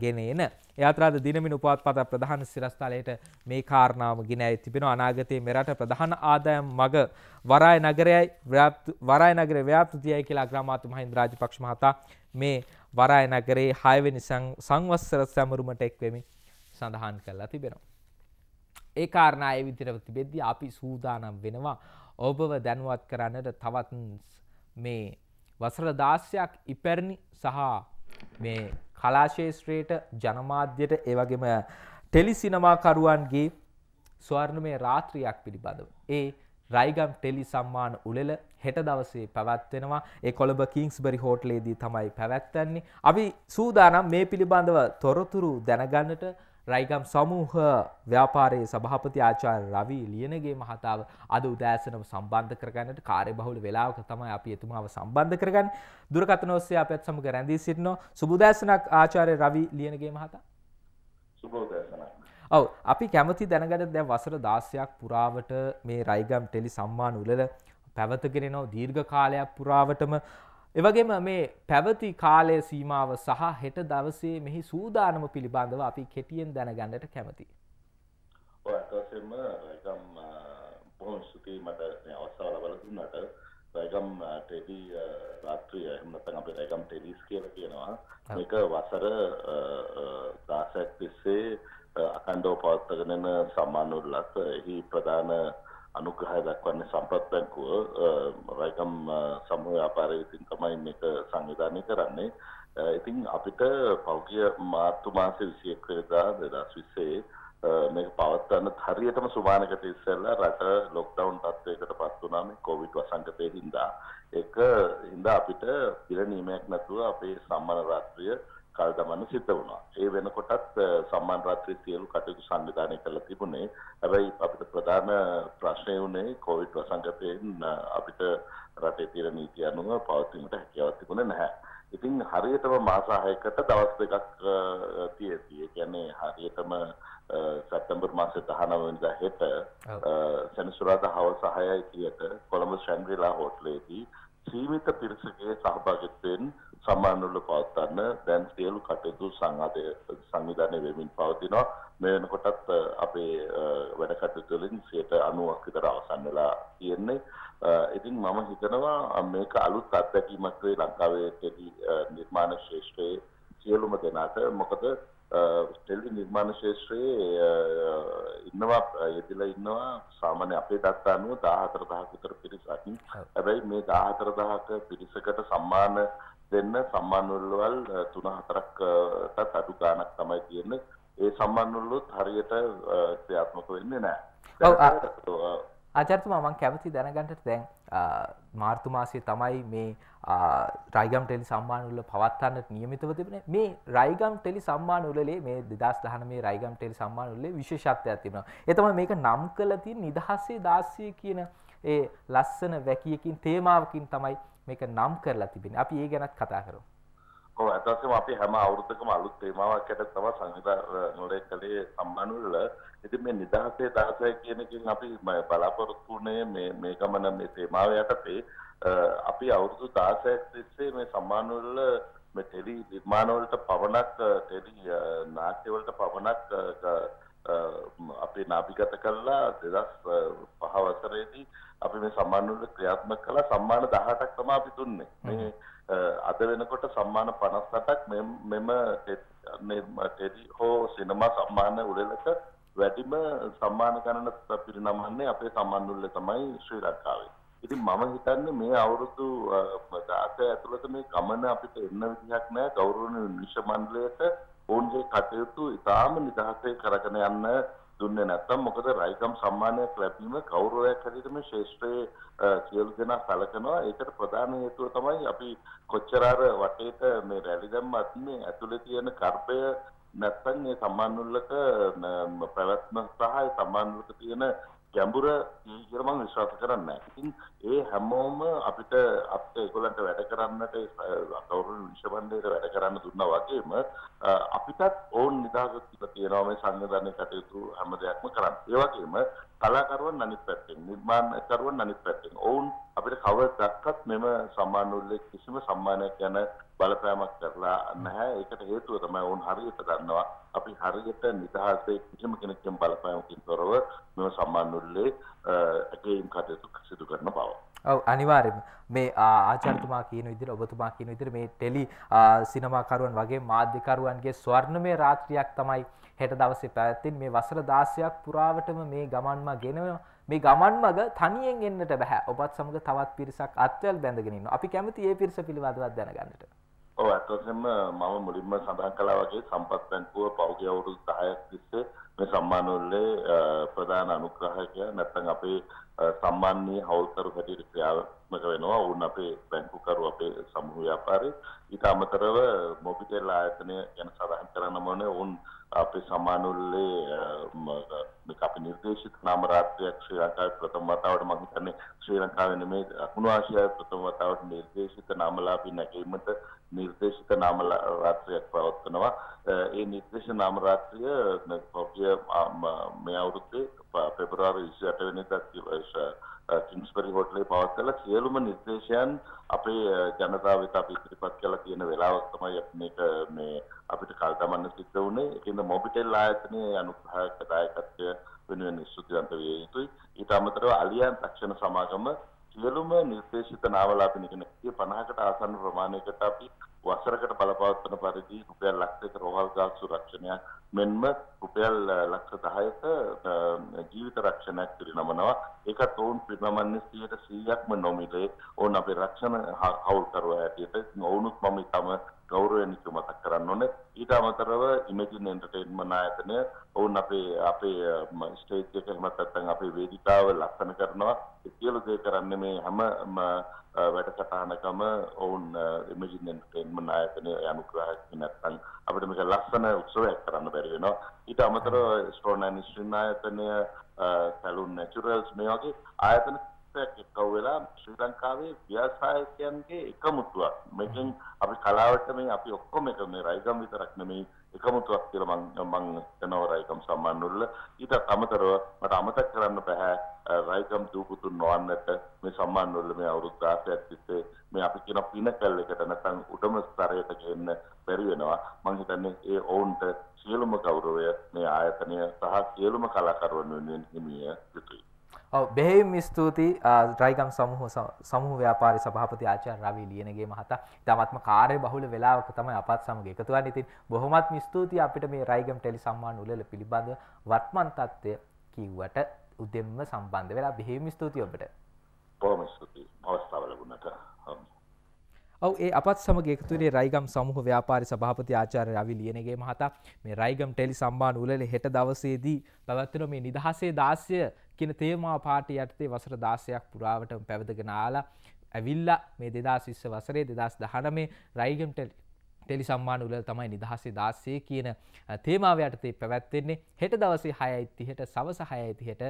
[SPEAKER 1] ගෙන එන. යාත්‍රාද දිනමින් උපත්පත ප්‍රධාන සිරස්තලයට මේ කාරණාව ගෙන ඇයි තිබෙන අනාගතයේ මෙරට ප්‍රධාන ආදායම් මග වරාය නගරයයි වරාය නගරේ ව්‍යාපෘතියයි කියලා අග්‍රාමාත්‍ය මහින්ද රාජපක්ෂ මහතා මේ වරාය නගරේ 6 වෙනි සංවත්සර සැමරුමට එක්වෙමින් සඳහන් කරලා තිබෙනවා. ඒ කාරණා ඒ විදිහට තිබෙද්දී අපි සූදානම් වෙනවා ඔබව දැනුවත් කරන්නට තවත් මේ වසර 16ක් ඉපැරණි සහ මේ කලාශේෂත්‍රයට ජනමාධ්‍යයට ඒවගේම ටෙලිසිනමාකරුවන්ගේ ස්වර්ණමය රාත්‍රියයක් පිළිබඳව. ඒ රයිගම් ටෙලි සම්මාන උළෙල හෙට දවසේ පැවැත්වෙනවා ඒ කොළඹ කිංස්බරි හෝටලේදී තමයි පැවැත්වන්නේ. අපි සූදානම් මේ පිළිබඳව තොරතුරු දැනගන්නට රයිගම් සමූහ ව්‍යාපාරයේ සභාපති ආචාර්ය රවි ලියනගේ මහතාව අද උදෑසනම සම්බන්ධ කරගන්නට කාර්යබහුල වේලාවක තමයි අපි එතුමාව සම්බන්ධ කරගන්නේ. දුරකථන ඔස්සේ අපත් සමග රැඳී සිටිනවා. සුබ උදෑසනක් ආචාර්ය රවි ලියනගේ මහතා.
[SPEAKER 2] සුබ උදෑසනක්.
[SPEAKER 1] ඔව් අපි කැමති දැනගන්න දැන් වසර 16ක් පුරාවට මේ රයිගම් ටෙලි සම්මාන උළෙල පැවතගෙන එනවා දීර්ඝ කාලයක් පුරාවටම එවගේම මේ පැවති කාලය සීමාව සහ හෙට දවසේ මෙහි සූදානම පිළිබඳව අපි කෙටියෙන් දැනගන්නට කැමති.
[SPEAKER 2] ඇතවසම රයිගම් බොහොම ස්තුතියි මට මේ අවස්ථාව ලබා දුන්නට රයිගම් ටෙඩි රාත්‍රිය එහෙම නැත්නම් අපි රයිගම් ටෙඩිස් කියලා කියනවා. මේක වසර 16ක් තිස්සේ අඛණ්ඩව පවත්වාගෙන යන සම්මාන උළෙලත් එහි ප්‍රධාන අනුග්‍රහය දක්වන්නේ සම්පත් බැංකුව රයිකම් සමූහ ව්‍යාපාරය විසින් තමයි මේක සංවිධානය කරන්නේ. ඉතින් අපිට පෞගිය මාර්තු මාසේ 21 වෙනිදා 2020 මේක පවත්වන්න හරියටම සුමානකට ඉස්සෙල්ලා රට ලොක්ඩවුන් තත්ත්වයකට පත් වුණා මේ කොවිඩ් වසංගතයේ හින්දා. ඒක හින්දා අපිට පිළ නීමයක් නැතුව අපේ සම්මන රාත්‍රිය කල් දමන්න සිද්ධ වුණා. ඒ වෙනකොටත් සම්මාන රාත්‍රියේ සියලු කටයුතු සංවිධානය කරලා තිබුණේ. හැබැයි අපිට ප්‍රධාන ප්‍රශ්නේ වුණේ කොවිඩ් වසංගතයෙන් අපිට රටේ තියෙන නීති අනුව පවත්වීමට හැකියාවක් තිබුණේ නැහැ. ඉතින් හරියටම මාස 6කට දවස් දෙකක් තියෙති. ඒ කියන්නේ හරියටම සැප්තැම්බර් මාසේ 19 වෙනිදා හෙට සෙනසුරාදා හවස 6යි කියට කොළඹ ශැන්ග්‍රීලා හෝටලේදී සීමිත පිරිසගේ සහභාගිත්වයෙන් සමානවල පවත්වන්න දැන් සියලු කටයුතු සංඝාතය සංවිධානය වෙමින් පවතිනවා මේ වෙනකොටත් අපේ වැඩ කටයුතු වලින් 90ක් විතර අවසන් වෙලා තියෙන්නේ ඉතින් මම හිතනවා මේක අලුත් අත්දැකීමක් වේ ලංකාවේ නිර්මාණ ශාස්ත්‍රයේ සියලුම දෙනාට මොකද ටෙලි නිර්මාණ ශේෂත්‍රයේ ඉන්නවා යෙදලා ඉන්නවා සාමාන්‍ය අපේ දත්ත අනුව 14000ක විතර පිරිසක්. හැබැයි මේ 14000ක පිරිසකට සම්මාන දෙන්න සම්මාන වලවල් 3-4කටත් අඩු ගාණක් තමයි තියෙන්නේ. ඒ සම්මාන වලත් හරියට ක්‍රියාත්මක වෙන්නේ
[SPEAKER 1] නැහැ. ඔව් ආචාර්යතුමා මම කැමති දැනගන්නට දැන් මාර්තු මාසයේ තමයි මේ රයිගම් ටෙලි සම්මාන උල පවත්වන්නට නියමිතව තිබෙන මේ රයිගම් ටෙලි සම්මාන උලේ මේ 2019 මේ රයිගම් ටෙලි සම්මාන උලේ විශේෂත්වයක් තිබෙනවා. ඒ තමයි මේක නම් කළ තියෙන නිදහසේ දාසිය කියන ඒ ලස්සන වැකියකින් තේමාවකින් තමයි මේක නම් කරලා තිබෙන්නේ. අපි ඒ ගැනත් කතා කරමු.
[SPEAKER 2] කොහොමද ඊටසේ අපි හැම අවුරුද්දකම අලුත් තේමාවක් ඇට තම සංවිධාන නොලේ කලේ සම්මානවල ඉතින් මේ නිදහසේ දහසය කියන එකෙන් අපි බලාපොරොත්තු වුණේ මේ මේ ගමන මේ තේමාව යටතේ අපි අවුරුදු 16ක් තිස්සේ මේ සම්මානවල මේ ටෙලි නිර්මාණවලට පවණක් ටෙලි නාට්‍යවලට පවණක් අපේ නාභිගත කරලා 2005 වසරේදී අපි මේ සම්මානවල ක්‍රියාත්මක කළා සම්මාන 18ක් තමයි අපි දුන්නේ මේ අද වෙනකොට සම්මාන 58ක් මෙම ටෙලි හෝ සිනමා සම්මාන උළෙලක වැඩිම සම්මාන ගණන පිරිනමන්නේ අපේ සම්මානුල්ලේ තමයි ශ්‍රී ලංකාවේ. ඉතින් මම හිතන්නේ මේ අවුරුදු 10ක ඇතුළත මේ ගමන අපිට එන්න විදිහක් නැහැ. ගෞරවනීය නිෂ්මණ්ඩලයට ඕන්ගේ කටයුතු ඉතාම නිදහසේ කරගෙන යන්න දුන්නේ නැත්නම් මොකද රයිකම් සම්මානයක් ලැබීම ගෞරවයක් හැටියට මේ ශේෂ්ත්‍රයේ සියලු දෙනා සැලකනවා ඒකට ප්‍රධාන හේතුව තමයි අපි කොච්චර අර වටේට මේ රැලි දැම්මත් මේ ඇතුලේ තියෙන කර්පය නැත්නම් මේ සම්මානුල්ලක පැවැත්ම සහ සම්මානුල්ලක තියෙන ගැඹුර ඊට මම විශ්වාස කරන්නේ ඉතින් ඒ හැමෝම අපිට අපිට ඒගොල්ලන්ට වැඩ කරන්නට කවුරුන් විශ්වබන්ධයට වැඩ කරන්න දුන්නා වගේම අපිටත් ඕන් නිදාගත් ඉඳලා තියෙනවා මේ සංවිධානයේ කටයුතු හැම දෙයක්ම කරන්න. ඒ වගේම කලාකරුවන් අනිත් පැත්තෙන් නිර්මාණකරුවන් අනිත් පැත්තෙන් ඔවුන් අපිට කවදාවත් මෙම සම්මාන උල්ලේ කිසිම සම්මානයක් ගැන බලපෑමක් කරලා නැහැ. ඒකට හේතුව තමයි ඔවුන් හරියට දන්නවා අපි හරියට නිදහසේ කිසිම කෙනෙක්ගෙන් බලපෑමකින් තොරව මෙම සම්මානුල්ලේ ඇගේම් කටයුතු සිදු කරන බව.
[SPEAKER 1] ඔව අනිවාර්යම මේ ආචාර්තුමා කියන විදිහට ඔබතුමා කියන විදිහට මේ ටෙලි සිනමාකරුවන් වගේ මාධ්‍යකරුවන්ගේ ස්වර්ණමය රාත්‍රියක් තමයි හෙට දවසේ පැවැත්වෙන මේ වසර 16ක් පුරාවටම මේ ගමන්ම ගෙනවා මේ ගමන් මග තනියෙන් එන්නට බෑ ඔබත් සමග තවත් පිරිසක් අත්වැල් බැඳගෙන ඉන්නවා අපි කැමති ඒ පිරිස පිළිබඳව දැනගන්නට
[SPEAKER 2] ඔව් අතොසෙම මම මුලින්ම සඳහන් කළා වගේ සම්පත් බැංකුව පහුගිය අවුරුදු 10ක් තිස්සේ මේ සම්මානවලේ ප්‍රධාන අනුග්‍රහකයා නැත්නම් අපේ සම්මානීය හවුල්කරු හැටියට ක්‍රියාත්මක වෙනවා. වුණ අපේ බැංකුකරු අපේ සමූහ ව්‍යාපාරේ ඊට අමතරව මොබිටෙල් ආයතනය ගැන සඳහන් කරන්න ඕනේ. වුන් අපේ සම්මානවලේ මේක අපේ නිර්දේශිත නාම රාත්‍රියක් ශ්‍රී ලංකාවේ ප්‍රථම වතාවට මම හිතන්නේ ශ්‍රී ලංකාවේ නෙමෙයි අකුණු ආසියාවේ ප්‍රථම වතාවට නිර්දේශිත නාමලාභී නැගීමට නිර්දේශිත නාම රාත්‍රියක් පවත්වනවා. ඒ නිර්දේශ නාම රාත්‍රිය පොපිය මේ අවුරුද්දේ පෙබරවාරි 28 වෙනිදා කිම්ස්බරි හෝටලේ පවත්වලා සියලුම නිර්දේශයන් අපේ ජනතාව වෙත අපි ඉදිරිපත් කළා කියන වෙලාවක් තමයි මේක මේ අපිට කල් දමන්න සිද්ධ වුණේ. ඒකින්ද මොබිටෙල් ආයතනයේ අනුග්‍රහයක දායකත්වය වෙනුවෙන් ස්තුතිවන්ත විය යුතුයි. ඊට අමතරව අලියන් රක්ෂණ සමාගම සියලුම නිර්දේශිත නාවලා අපි නිකන් 50කට ආසන්න ප්‍රමාණයකට අපි වසරකට බලපවත්වන පරිදි රුපියල් ලක්ෂ දෙක රෝහල් ගාල් සුරක්ෂණයක් මෙන්ම රුපියල් ලක්ෂ 10ක ජීවිත රක්ෂණයක් පිරිනමනවා ඒකත් ඔවුන් පිරිනමන්නේ 100%ක්ම නොමිලේ ඔවුන් අපේ රක්ෂණ හවුල්කරුවා හැටියට ඔවුනුත් මම ඉතම ගෞරවණීයව මතක් කරන්න ඕනේ ඊට අමතරව ඉමේජින් එන්ටර්ටේන්මන්ට් ආයතනය ඔවුන් අපේ අපේ ස්ටේජ් එක එහෙමත් නැත්නම් අපේ වේදිකාව ලස්සන කරනවා ඒ සියලු දේ කරන්නේ මේ හැම වැඩසටහනකම ඔවුන් ඉමජින් එන්ටර්ටේන්මන්ට් ආයතන අනුග්‍රහයක් නැත්නම් අපිට මේක ලස්සන උත්සවයක් කරන්න බැරි වෙනවා. ඊට අමතරව ස්ටෝන් ඇන්ඩ් ස්ට්‍රීම් ආයතනය, සැලුන් නැචරල්ස් මේ වගේ ආයතන කිහිපයක් එක්කව වෙලා ශ්‍රී ලංකාවේ ව්‍යවසායකයන්ගේ එකමුතුවක්. මේකෙන් අපි කලාවට මේ අපි ඔක්කොම එක මේ රයිගම් විතරක් නෙමෙයි එකමුතුවක් කියලා මම මම කරනවා රයිකම් සම්මානවල ඊට අමතරව මට අමතක කරන්න බෑ රයිකම් දූපුතුන් නොවන්නට මේ සම්මානවල මේ අවුරුදු 16ක් තිස්සේ මේ අපි කියන පිනකල් එකට නැත්නම් උඩම ස්තරයට ගෙන්න බැරි වෙනවා මම හිතන්නේ ඒ ඔවුන්ට සියලුම ගෞරවය මේ ආයතනය සහ සියලුම කලාකරුවන් වෙනුවෙන් හිමිය යුතුයි
[SPEAKER 1] ඔව් බෙහෙවින්ම ස්තුතියි රයිගම් සමූහ සමූහ ව්‍යාපාරි සභාපති ආචාර්ය රවි ලියනගේ මහතා. ඉතාමත්ම කාර්ය බහුල වේලාවක තමයි අපත් සමග එකතු වෙන්නේ. ඉතින් බොහොමත්ම ස්තුතියි අපිට මේ රයිගම් ටෙලි සම්මාන උළෙල පිළිබඳ වත්මන් තත්ත්වය කිව්වට උදෙන්ම සම්බන්ධ වෙලා බෙහෙවින්ම ස්තුතියි ඔබට.
[SPEAKER 2] බොහොම ස්තුතියි. අවස්ථාව ලැබුණාට.
[SPEAKER 1] ඔව ඒ අපත් සමග එකතුරේ රයිගම් සමූහ ව්‍යාපාරි සභාපති ආචාර්ය රවි ලියනගේ මහතා මේ රයිගම් ටෙලි සම්මාන උළෙල හෙට දවසේදී පැවැත්වෙන මේ නිදහසේ දාස්‍ය කියන තේමා පාටි යටතේ වසර දාසයක් පුරාවට පැවදගෙන ආලා ඇවිල්ලා මේ දෙදස් විස්ස වසරේ දෙදස් දහනමේ රයිගම් ටෙල් ටෙලි සම්මාන උලල් තමයි නිදහසේ දාස්සේ කියන තේමාවයටතේ පැවැත්වෙන්නේ හෙට දවසේ හයයිතිහට සවස හයයිතිහට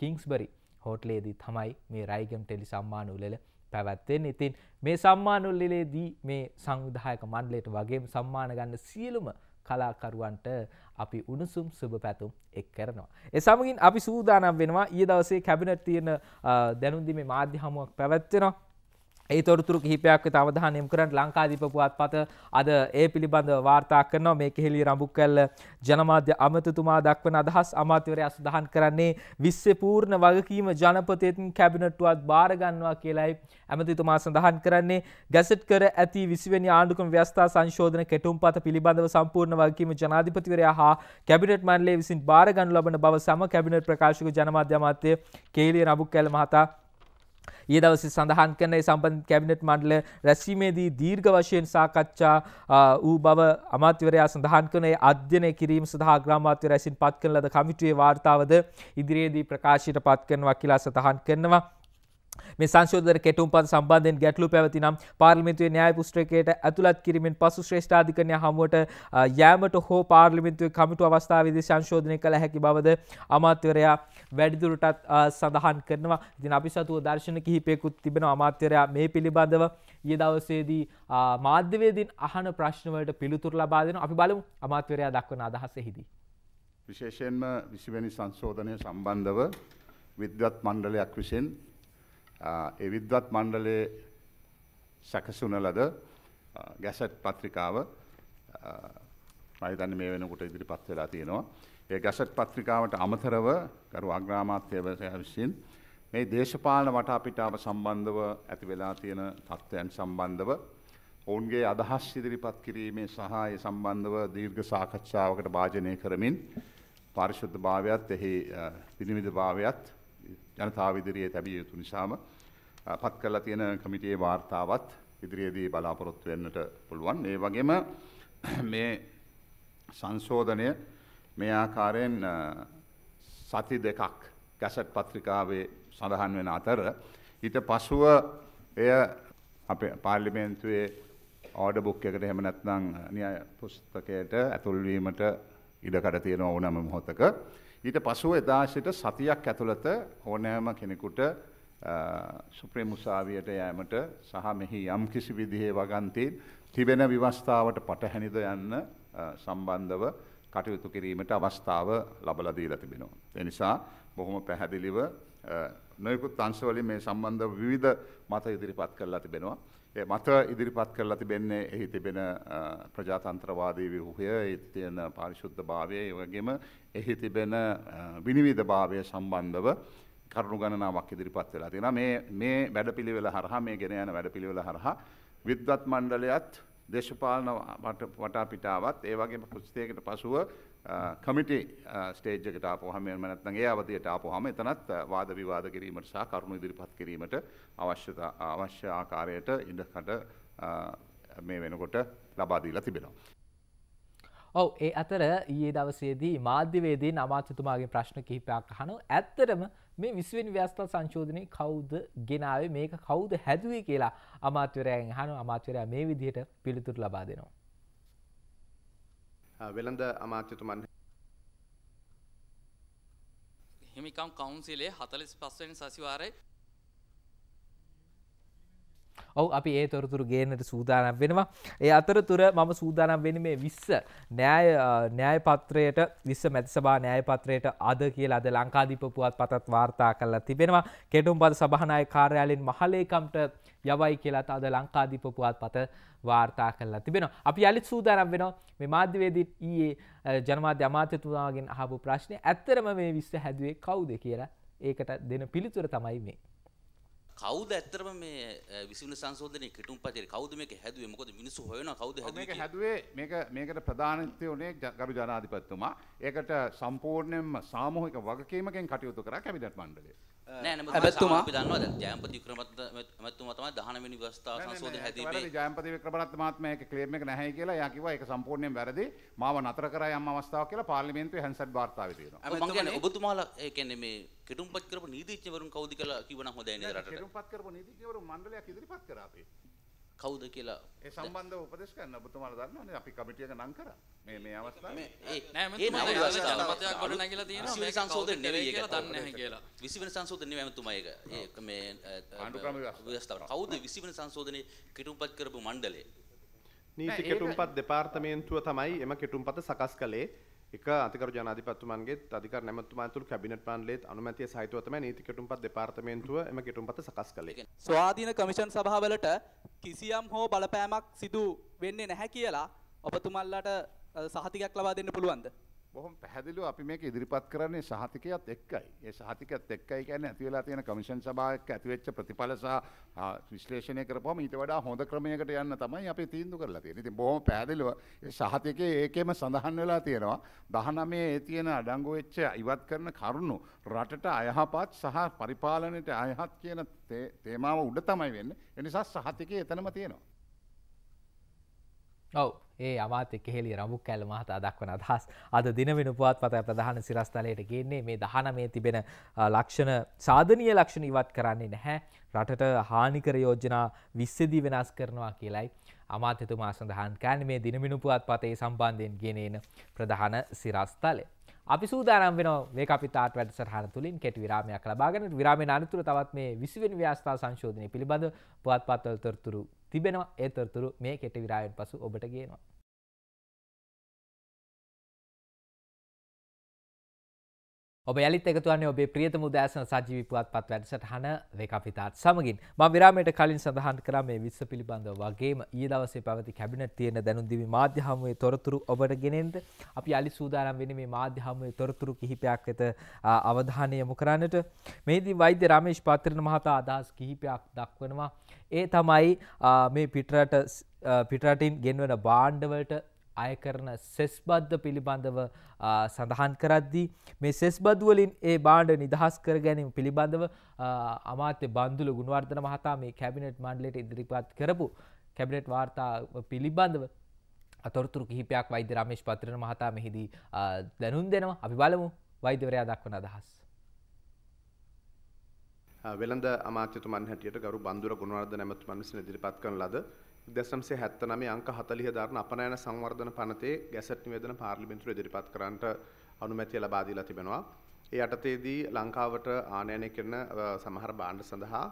[SPEAKER 1] කිංස්බරි හෝටලේදී තමයි මේ රයිගම් ටෙලි සම්මාන උලල පැවැත්වෙන් ඉතින් මේ සම්මානුල්ලලේදී මේ සංවිධායක මණ්ඩලයට වගේ සම්මාන ගන්න සියලුම කලාකරුවන්ට අපි උණුසුම් සුභ පැතුම් එක් කරනවා. ඒ සමගින් අපි සූදානම් වෙනවා ඊය දවසේ කැබිනට් තියෙන දැනුම්දීමේ මාධ්‍ය හමුවක් පැවැත්වෙනවා. ඒ තොරතුරු කිහිපයක් වෙත අවධානය යොමු කරන්න ලංකාදීප පුවත්පත අද ඒ පිළිබඳව වාර්තා කරනවා මේ කෙහෙළි රඹුකැල්ල ජනමාධ්‍ය අමතතුමා දක්වන අදහස් අමාත්‍යවරයා සඳහන් කරන්නේ විශ්ව පූර්ණ වගකීම ජනපතින් කැබිනට්ටුවත් බාර ගන්නවා කියලායි අමතතුමා සඳහන් කරන්නේ ගැසට් කර ඇති 20 වෙනි ආණ්ඩුක්‍රම ව්‍යවස්ථා සංශෝධන කෙටුම්පත පිළිබඳව සම්පූර්ණ වගකීම ජනාධිපතිවරයා හා කැබිනට් මණ්ඩලය විසින් බාර ගන්නු ලබන බව සම කැබිනට් ප්‍රකාශක ජනමාධ්‍ය අමාත්‍ය කෙහෙළි රඹුකැල්ල මහතා ඒ දවස සඳහන් කරන සම්බන් කැබිනට් මණ්ඩල රැස්වීමේදී දීර්ඝ වශයෙන් සාකච්ඡා වූ බව අමාත්‍යවරයා සඳහන් කරන අධ්‍යනය කිරීම සඳහා ග්‍රාමාත්‍ය රැසින් පත් කරන ලද කමිටුවේ වාර්තාවද ඉදිරියේදී ප්‍රකාශයට පත් කරනවා කියලා සඳහන් කරනවා. මේ සංශෝධන කෙටුම් පත් සම්බන්ධයෙන් ගැටලු පැවති නම් පාර්ලිමේන්තුවේ න්‍යාය පුස්තකයට ඇතුළත් කිරීමෙන් පසු ශ්‍රේෂ්ඨාධිකරණය හමුවට යෑමට හෝ පාර්ලිමේන්තුවේ කමිටු අවස්ථාවේදී සංශෝධනය කළ හැකි බවද අමාත්‍යවරයා වැඩිදුරටත් සඳහන් කරනවා. ඉතින් අපි සතුව දර්ශන කිහිපයකුත් තිබෙනවා අමාත්‍යවරයා මේ පිළිබඳව ඊයේ දවසේදී මාධ්‍යවේදීන් අහන ප්‍රශ්න වලට පිළිතුරු ලබා දෙනවා. අපි බලමු අමාත්‍යවරයා දක්වන අදහස එහිදී.
[SPEAKER 3] විශේෂයෙන්ම 20 වෙනි සංශෝධනය සම්බන්ධව විද්වත් මණ්ඩලයක් විසින් ඒ විද්වත් මණ්ඩලයේ සැකසුන ලද ගැසට් පත්‍රිකාව මයිතන්න මේ වෙනකොට ඉදිරිපත් වෙලා තියෙනවා. ඒ ගැසට් පත්‍රිකාවට අමතරව ගරු අග්‍රාමාත්‍යවරයා විසින් මේ දේශපාලන වටාපිටාව සම්බන්ධව ඇති වෙලා තියෙන තත්ත්වයන් සම්බන්ධව ඔවුන්ගේ අදහස් ඉදිරිපත් කිරීමේ සහ ඒ සම්බන්ධව දීර්ඝ සාකච්ඡාවකට භාජනය කරමින් පාරිශුද්ධ භාවයත් එහි පිනිවිධ භාවයත් ජනතාව ඉදිරියේ තැබිය යුතු නිසාම පත් කරලා තියෙන කමිටියේ වාර්තාවත් ඉදිරියේදී බලාපොරොත්තු වෙන්නට පුළුවන්. ඒ වගේම මේ සංශෝධනය මේ ආකාරයෙන් සති දෙකක් ගැසට් පත්‍රිකාවේ සඳහන් වෙන අතර ඊට පසුව එය අපේ පාර්ලිමේන්තුවේ ඕඩර් බුක් එකට එහෙම නැත්නම් න්‍යාය පුස්තකයට ඇතුල් වීමට ඉඩකඩ තියෙනවා ඕනෑම මොහොතක. ඊට පසුව එදා සිට සතියක් ඇතුළත ඕනෑම කෙනෙකුට සුප්‍රීම උසාවියට යෑමට සහ මෙහි යම් කිසි විදිහේ වගන්තීන් තිබෙන විවස්ථාවට පටහැනිද යන්න සම්බන්ධව කටයුතු කිරීමට අවස්ථාව ලබලා දීලා තිබෙනවා. ඒ නිසා බොහොම පැහැදිලිව නොයෙකුත් අංශවලින් මේ සම්බන්ධ විවිධ මත ඉදිරිපත් කරලා තිබෙනවා. මත ඉදිරිපත් කරලා තිබෙන්නේ එහි තිබෙන ප්‍රජාතන්ත්‍රවාදී විහුහය එහි තියෙන පාරිශුද්ධ භාවය ඒ වගේම එහි තිබෙන විනිවිද භාවය සම්බන්ධව කරුණු ගණනාවක් ඉදිරිපත් වෙලා තියෙනවා මේ මේ වැඩපිළිවෙල හරහා මේ ගෙන යන වැඩපිළිවෙල හරහා විද්වත් මණ්ඩලයත් දේශපාලන වටා පිටාවත් ඒ වගේම ප්‍රතිතේකට පසුව කමිටි ස්ටේජ්කට ආපුහම එහෙම නැත්නම් ඒ අවධියට ආපුහම එතනත් වාද විවාද කිරීමට සහ කරුණු ඉදිරිපත් කිරීමට අවශ්‍යතා අවශ්‍ය ආකාරයට ඉඩකඩ මේ වෙනකොට ලබා දීලා තිබෙනවා.
[SPEAKER 1] ඔව් ඒ අතර ඊයේ දවසේදී මාධ්‍යවේදීන් අමාත්‍යතුමාගේ ප්‍රශ්න කිහිපයක් අහනවා. ඇත්තටම මේ 20 වෙනි ව්‍යවස්ථා සංශෝධනයේ කවුද ගෙනාවේ මේක කවුද හැදුවේ කියලා අමාත්‍යවරයන් අහනවා. අමාත්‍යවරයා මේ විදිහට පිළිතුරු ලබා දෙනවා.
[SPEAKER 4] වෙළඳ අමාත්‍යතුමන්
[SPEAKER 5] හිමිකම් කවුන්සිලේ හතලිස් පස්වනි සසිවාරය
[SPEAKER 1] ඔව අපි ඒ තොරතුරු ගේනට සූදානම් වෙනවා ඒ අතර තුර මම සූදානම් වෙන මේ විස්ස නෑය න්‍යාය පත්‍රයට විස්ස මැතිසබා න්‍යාය පත්‍රයට අද කියල අද ලංකාදීප පුවත් පතත් වාර්තා කරලා තිබෙනවා කෙටුම් පද සභහනාය කාර්යාලෙන් මහලේකම්ට යවයි කියලාත් අද ලංකාදීප පුවත් පත වාර්තා කරලා තිබෙන අපි අලිත් සූදානම් වෙනවා මේ මාධ්‍යවේදීත් ඊයේ ජනමාධ්‍ය අමාත්‍යතුමාගෙන් අහපු ප්‍රශ්නය ඇත්තරම මේ විස්ස හැදුවේ කවුද කියලා ඒකට දෙන පිළිතුර තමයි මේ
[SPEAKER 5] කවුද ඇත්තටම මේ 23 සංශෝධනයේ කිටුම්පතේ කවුද මේක හැදුවේ මොකද මිනිස්සු හොයනවා කවුද හැදුවේ මේක හැදුවේ මේක
[SPEAKER 3] මේකට ප්‍රධානත්වය උනේ ගරු ජනාධිපතිතුමා ඒකට සම්පූර්ණයෙන්ම සාමූහික වගකීමකින් කටයුතු කරා කැබිනට් මණ්ඩලය නෑ නෑ මම දන්නවා දැන්
[SPEAKER 5] ජයම්පති වික්‍රමරත්න මැතිතුමා තමයි 19 වෙනි ව්‍යවස්ථාව සංශෝධන හැදීමේ
[SPEAKER 3] ජයම්පති වික්‍රමරත්න මහත්මයා ඒක ක්ලේම් එක නැහැ කියලා එයා කිව්වා ඒක සම්පූර්ණයෙන් වැරදි මාව නතර කරා යම් අවස්ථාවක් කියලා පාර්ලිමේන්තුවේ හැන්සට් වාර්තාවේ තියෙනවා මම කියන්නේ
[SPEAKER 5] ඔබතුමාලා ඒ කියන්නේ මේ කෙටුම්පත් කරපු නීතිඥවරුන් කවුද කියලා කිව්වනම් හොඳයි නේද රටට
[SPEAKER 3] කෙටුම්පත් කරපු නීතිඥවරු මණ්ඩලයක් ඉදිරිපත් කරා අපි කවුද කියලා ඒ සම්බන්ධව උපදෙස් ගන්න ඔබතුමාලා දන්නවනේ අපි කමිටියක නම් කරා
[SPEAKER 5] මේ මේ අවස්ථාවේ ඒ නෑ මම ජනමතයක් ගොඩ නැගිලා තියෙනවා මේක සංශෝධන නෙවෙයි ඒක දන්නේ නැහැ කියලා 20 වෙනි සංශෝධන නෙවෙයි මම ඒක ඒක මේ ආණ්ඩුක්‍රම ව්‍යවස්ථාව කවුද 20 වෙනි සංශෝධනයේ කිටුම්පත් කරපු මණ්ඩලය නීති කිටුම්පත්
[SPEAKER 4] දෙපාර්තමේන්තුව තමයි එම කිටුම්පත සකස් කළේ එක අතිකර ජනාධිපත්තුමන්ගේ අධිකර නැමතුමාතුළ කැබිනට පන්ලෙත් අනුමැතිය සහිතව තමයි නීති කෙටුම්පත් දෙපාර්තමේන්තුව එම කෙටුම්පත සකස් කළේ. ස්වාධීන
[SPEAKER 5] කමිෂන් සභාවලට කිසියම් හෝ බලපෑමක් සිදු වෙන්නේ නැහැ කියලා ඔබතුමල්ලට සහතිකයක් ලබා දෙන්න පුළුවන්ද?
[SPEAKER 3] බොහොම පැහැදිලිව අපි මේක ඉදිරිපත් කරන්නේ සහතිකයත් එක්කයි. ඒ සහතිකයත් එක්කයි කියන්නේ ඇති වෙලා තියෙන කමිෂන් සභාවක ඇති වෙච්ච ප්‍රතිඵල සහ විශ්ලේෂණය කරපුවම ඊට වඩා හොඳ ක්‍රමයකට යන්න තමයි අපි තීන්දුව කරලා තියෙන්නේ. ඉතින් බොහොම පැහැදිලිව ඒ සහතිකයේ ඒකෙම සඳහන් වෙලා තියෙනවා 19 ඒ තියෙන අඩංගු වෙච්ච ඉවත් කරන කරුණු රටට අයහපත් සහ පරිපාලනයට අයහත් කියන තේමාව උඩ තමයි වෙන්නේ. ඒ නිසා සහතිකය එතනම තියෙනවා.
[SPEAKER 1] ඔව ඒ අමාත්‍ය කෙහෙලි රඹු කැල්ල මහතා දක්වන අදහස් අද දින වෙන පුවත්පත ප්‍රධාන සිරස්තලයට ගේන්නේ මේ දහනමේ තිබෙන ලක්ෂණ සාධනීය ලක්ෂණ ඉවත් කරන්නේ නැහැ රටට හානිකර යෝජනා 20 දී වෙනස් කරනවා කියලයි අමාත්‍යතුමා සඳහන් කරන්නේ මේ දින වෙන පුවත්පතේ සම්බන්ධයෙන් ගෙනෙන ප්‍රධාන සිරස්තලය අපි සූදානම් වෙන වේක අපි තාත් වැඩසටහන තුළින් කෙටි විරාමයක් ලබාගෙන විරාමයෙන් අනතුර තවත් මේ 20 වෙනි ව්‍යාස්ථා සංශෝධනය පිළිබඳ පුවත්පත්වල තොරතුරු තිබෙනවා ඒ තොරතුරු මේ කෙටි විරායෙන් පසු ඔබට කියනවා ඔබ යළිත් එකතුවන්නේ ඔබේ ප්‍රියතම උදෑසන සජීවී පුවත්පත් වැඩසටහන වේකපිතාත් සමගින් මම විරාමයට කලින් සඳහන් කළා මේ විස්ස පිළිබඳව වගේම ඊයේ දවසේ පැවති කැබිනට් තියෙන දැනුම්දිවි මාධ්‍ය හමුවේ තොරතුරු ඔබට ගෙනෙන්න අපි අලි සූදානම් වෙන්නේ මේ මාධ්‍ය හමුවේ තොරතුරු කිහිපයක් වෙත අවධානය යොමු කරන්නට මෙහිදී වෛද්‍ය රමේෂ් පාත්‍රන මහතා අදහස් කිහිපයක් දක්වනවා ඒ තමයි මේ පිටරට පිටරටින් ගෙන්වන බාණ්ඩවලට අය කරන සෙස් බද්ධ පිළිබඳව සඳහන් කරද්දී මේ සෙස් බදුවලින් ඒ බාණ්ඩ නිදහස් කර ගැනීම පිළිබඳව අමාත්‍ය බන්දුල ගුණවර්ධන මහතා මේ කැබිනට් මණ්ඩලයට ඉදිරිපත් කරපු කැබිනට් වාර්තා පිළිබඳව අතොරතුරු කිහිපයක් වෛද්‍ය රමේශ් පත්‍රන මහතා මෙහිදී දැනුම් දෙනවා අපි බලමු වෛද්‍යවරයා දක්වන අදහස්.
[SPEAKER 4] වෙළඳ අමාත්‍යතුමන් හැටියට ගරු බන්දුර ගුණවර්ධන ඇමතුමන් විසින් ඉදිරිපත් කරන ලද දෙසම්සේ හැත්ත නමේ අංක හතලිහ දරන අපනෑන සංවර්ධන පනතේ ගැසට් නිවේදන පාර්ලිමිතුර ඉදිරිපත් කරන්නට අනුමැතිය ලබාදීලා තිබෙනවා. ඒ අටතේදී ලංකාවට ආනයනය කරන සමහර බාණ්ඩ සඳහා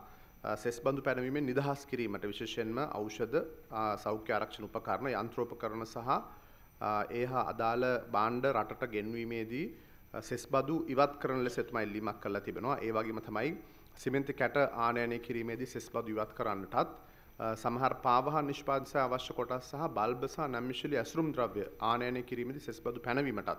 [SPEAKER 4] සෙස් බඳු පැනවීමෙන් නිදහස් කිරීමට විශේෂයෙන්ම ඖෂධ සෞඛ්‍ය ආරක්ෂණ උපකරණ යන්ත්‍රෝපකරණ සහ ඒ හා අදාළ බාණ්ඩ රටට ගෙන්වීමේදී සෙස් බදු ඉවත් කරන ලෙස තමයි ලිමක් කරලා තිබෙනවා. ඒ වගේම තමයි සිමෙන්ති කැට ආනයනය කිරීමේදී සෙස් බදු ඉවත් කරන්නටත් සමහර පාවහ නිෂ්පාදසය අවශ්‍ය කොටස් සහ බල්බ සහ නම්මිශලි ඇසුරුම් ද්‍රව්‍ය ආනයනය කිරීමද සෙස්බඳු පැනවීමටත්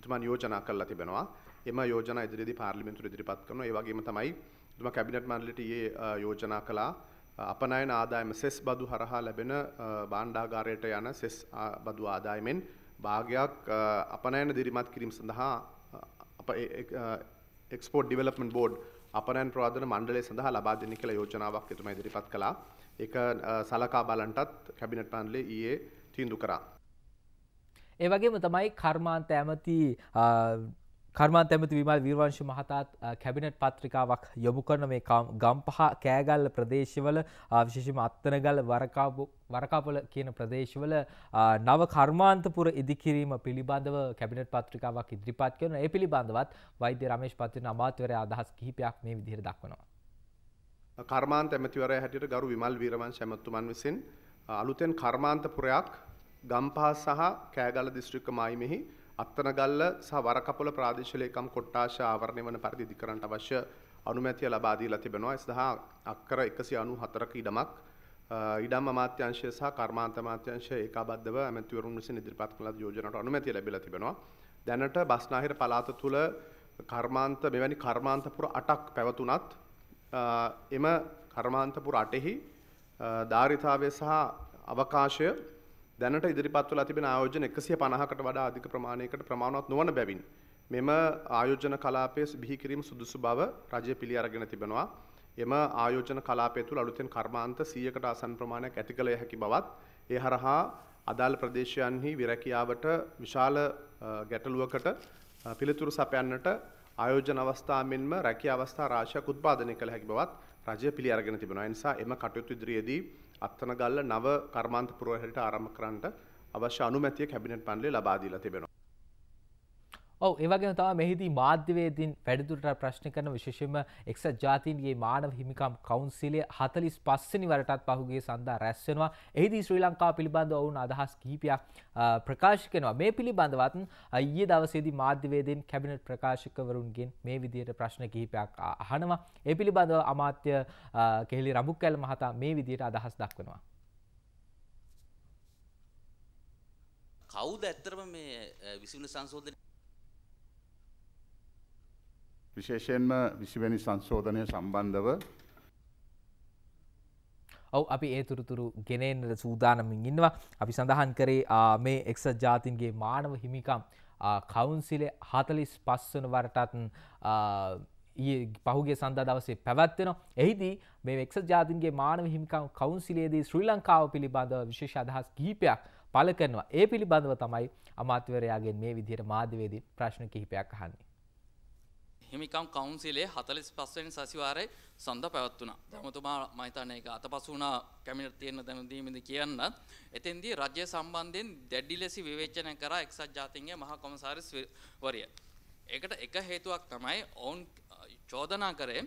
[SPEAKER 4] එතුමන් යෝජනා කරලා තිබෙනවා එම යෝජන ඉදිරිදි පාර්ලිමිතුර ඉදිරිපත් කරන ඒවගේම තමයි තුම කැබිනට් මන්ලිට ඒ යෝජනා කලා අපනයන ආදායම සෙස් බදු හරහා ලැබෙන බාණ්ඩාගාරයට යන සෙස් බදු ආදායමෙන් භාගයක් අපනයන දිරිමත් කිරීම සඳහා අප එක්ස්පෝට් ඩිවලපමන් බෝඩ් අපනන් ප්‍රාධන මණ්ඩලය සඳහා ලබා දෙනි කළ යෝජනාවක් එතුම ඉදිරිපත් කලා එක සලකා බලන්ටත් කැබිනට පැන්ලේ ඊයේ තීන්දු කරා.
[SPEAKER 1] ඒ වගේම තමයි කර්මාන්ත ඇමති කර්මාන්ත ඇමති විමල් වීරවංශ මහතාත් කැබිනට් පත්‍රිකාවක් යොමු කරන මේ ගම්පහ කෑගල්ල ප්‍රදේශවල විශේෂම අත්තනගල් වරකාපු වරකාපොල කියන ප්‍රදේශවල නව කර්මාන්තපුර ඉදිකිරීම පිළිබඳව කැබිනට් පත්‍රිකාවක් ඉදිරිපත් කරන ඒ පිළිබඳවත් වෛද්‍ය රමේෂ් පත්තින අමාත්‍යවරයා අදහස් කිහිපයක් මේ විදිහට දක්වනවා.
[SPEAKER 4] කර්මාන්ත ඇමතිවරයා හැටියට ගරු විමල් වීරවංශ ඇමතුමන් විසින් අලුතෙන් කර්මාන්තපුරයක් ගම්පහ සහ කෑගල දිස්ත්‍රික්ක මායිමෙහි අත්තනගල්ල සහ වරකපොල ප්‍රාදේශීය ලේකම් කොට්ටාශ ආවරණය වන පරිදි ඉදි කරන්නට අවශ්‍ය අනුමැතිය ලබා දීලා තිබෙනවා. ඒ සඳහා අක්කර 194ක ඉඩමක් ඉඩම් අමාත්‍යාංශය සහ කර්මාන්ත අමාත්‍යාංශය ඒකාබද්ධව ඇමතිවරුන් විසින් ඉදිරිපත් කළ යෝජනාවට අනුමැතිය ලැබිලා තිබෙනවා. දැනට බස්නාහිර පළාත තුළ කර්මාන්ත මෙවැනි කර්මාන්තපුර 8ක් පැවතුනත් එම කර්මාන්තපුර අටෙහි ධාරිතාවය සහ අවකාශය දැනට ඉදිරිපත් වලා තිබෙන ආයෝජන 150කට වඩා අධික ප්‍රමාණයකට ප්‍රමාණවත් නොවන බැවින් මෙම ආයෝජන කලාපයේ බිහි කිරීම සුදුසු බව රජය පිළි අරගෙන තිබෙනවා. එම ආයෝජන කලාපය තුළ අලුතෙන් කර්මාන්ත 100කට ආසන්න ප්‍රමාණයක් ඇති කළ හැකි බවත් ඒ හරහා අදාළ ප්‍රදේශයන්හි විරැකියාවට විශාල ගැටලුවකට පිළිතුරු සපයන්නට ආයෝජන අවස්ථා මෙන්ම රැකිය අවස්ථා රාශයක් උත්පාදනය කළ හැකි බවත් රජය පිළි අරගෙන තිබෙනවා. නිසා එම කටයුතු ඉදිරියේදී අත්තනගල්ල නව කර්මාන්ත පුරවැසියට ආරම්භ කරන්නට අවශ්‍ය අනුමැතිය කැබිනට් මණ්ඩලය ලබා දීලා තිබෙනවා.
[SPEAKER 1] ඔව ඒවගේ තම මෙහිදී මාධ්‍යවේදීන් වැඩිදුරට ප්‍රශ්න කරන විශේෂම එක්සත් ජාතීන්ගේ මානව හිමිකම් කවුන්සිලය හතලිස් පස්සනි වරටත් පහුගේ සඳහා රැස්වෙනවා එහිදී ශ්‍රී ලංකා පිළිබඳ ඔවුන් අදහස් කීපයක් ප්‍රකාශ කෙනවා මේ පිළිබඳවත් අයියේ දවසේදී මාධ්‍යවේදීන් කැබිනට් ප්‍රකාශකවරුන්ගෙන් මේ විදියට ප්‍රශ්න කිහිපයක් අහනවා ඒ පිළිබඳව අමාත්‍ය කෙහෙලි රඹුක්කැල මහතා මේ විදියට අදහස් දක්වනවා
[SPEAKER 5] කවුද ඇත්තටම මේ විසිවුන සංශෝධනය
[SPEAKER 3] විශේෂයෙන්ම විසිවැනි සංශෝධනය සම්බන්ධව
[SPEAKER 1] ඔව අපි ඒ තුරතුරු ගෙනෙන්ට සූදානමින් ඉන්නවා අපි සඳහන් කරේ මේ එක්ස ජාතින්ගේ මානව හිමිකම් කවුන්සිලේ හතලිස් පස්සන වරටත් පහුගේ සඳ දවසේ පැවත්වෙන එහිදී මේ එක්ස ජාතින්ගේ මානව හිමිකම් කවුන්සිලේදී ශ්‍රී ලංකාව පිළිබඳව විශේෂ අදහස් ගීපයක් පල කරනවා ඒ පිළිබඳව තමයි අමාත්‍යවරයාගෙන් මේ විදිහයට මාධ්‍යවේදී ප්‍රශ්න කිහිපයක් අහන්නේ
[SPEAKER 5] හිමිකම් කවුන්සිලේ 45 වෙනි සතිವಾರයේ සඳ පැවැත්ුණා. දැමතුමා මම හිතන්නේ ඒක අතපසු වුණා කැමිනට් තියෙන දැනුදීමද කියන්නත්. එතෙන්දී රජය සම්බන්ධයෙන් දැඩි ලෙස විවේචනය කරා එක්සත් ජාතීන්ගේ මහා කොමසාරිස් වරිය. ඒකට එක හේතුවක් තමයි ඔවුන් චෝදනා කරේ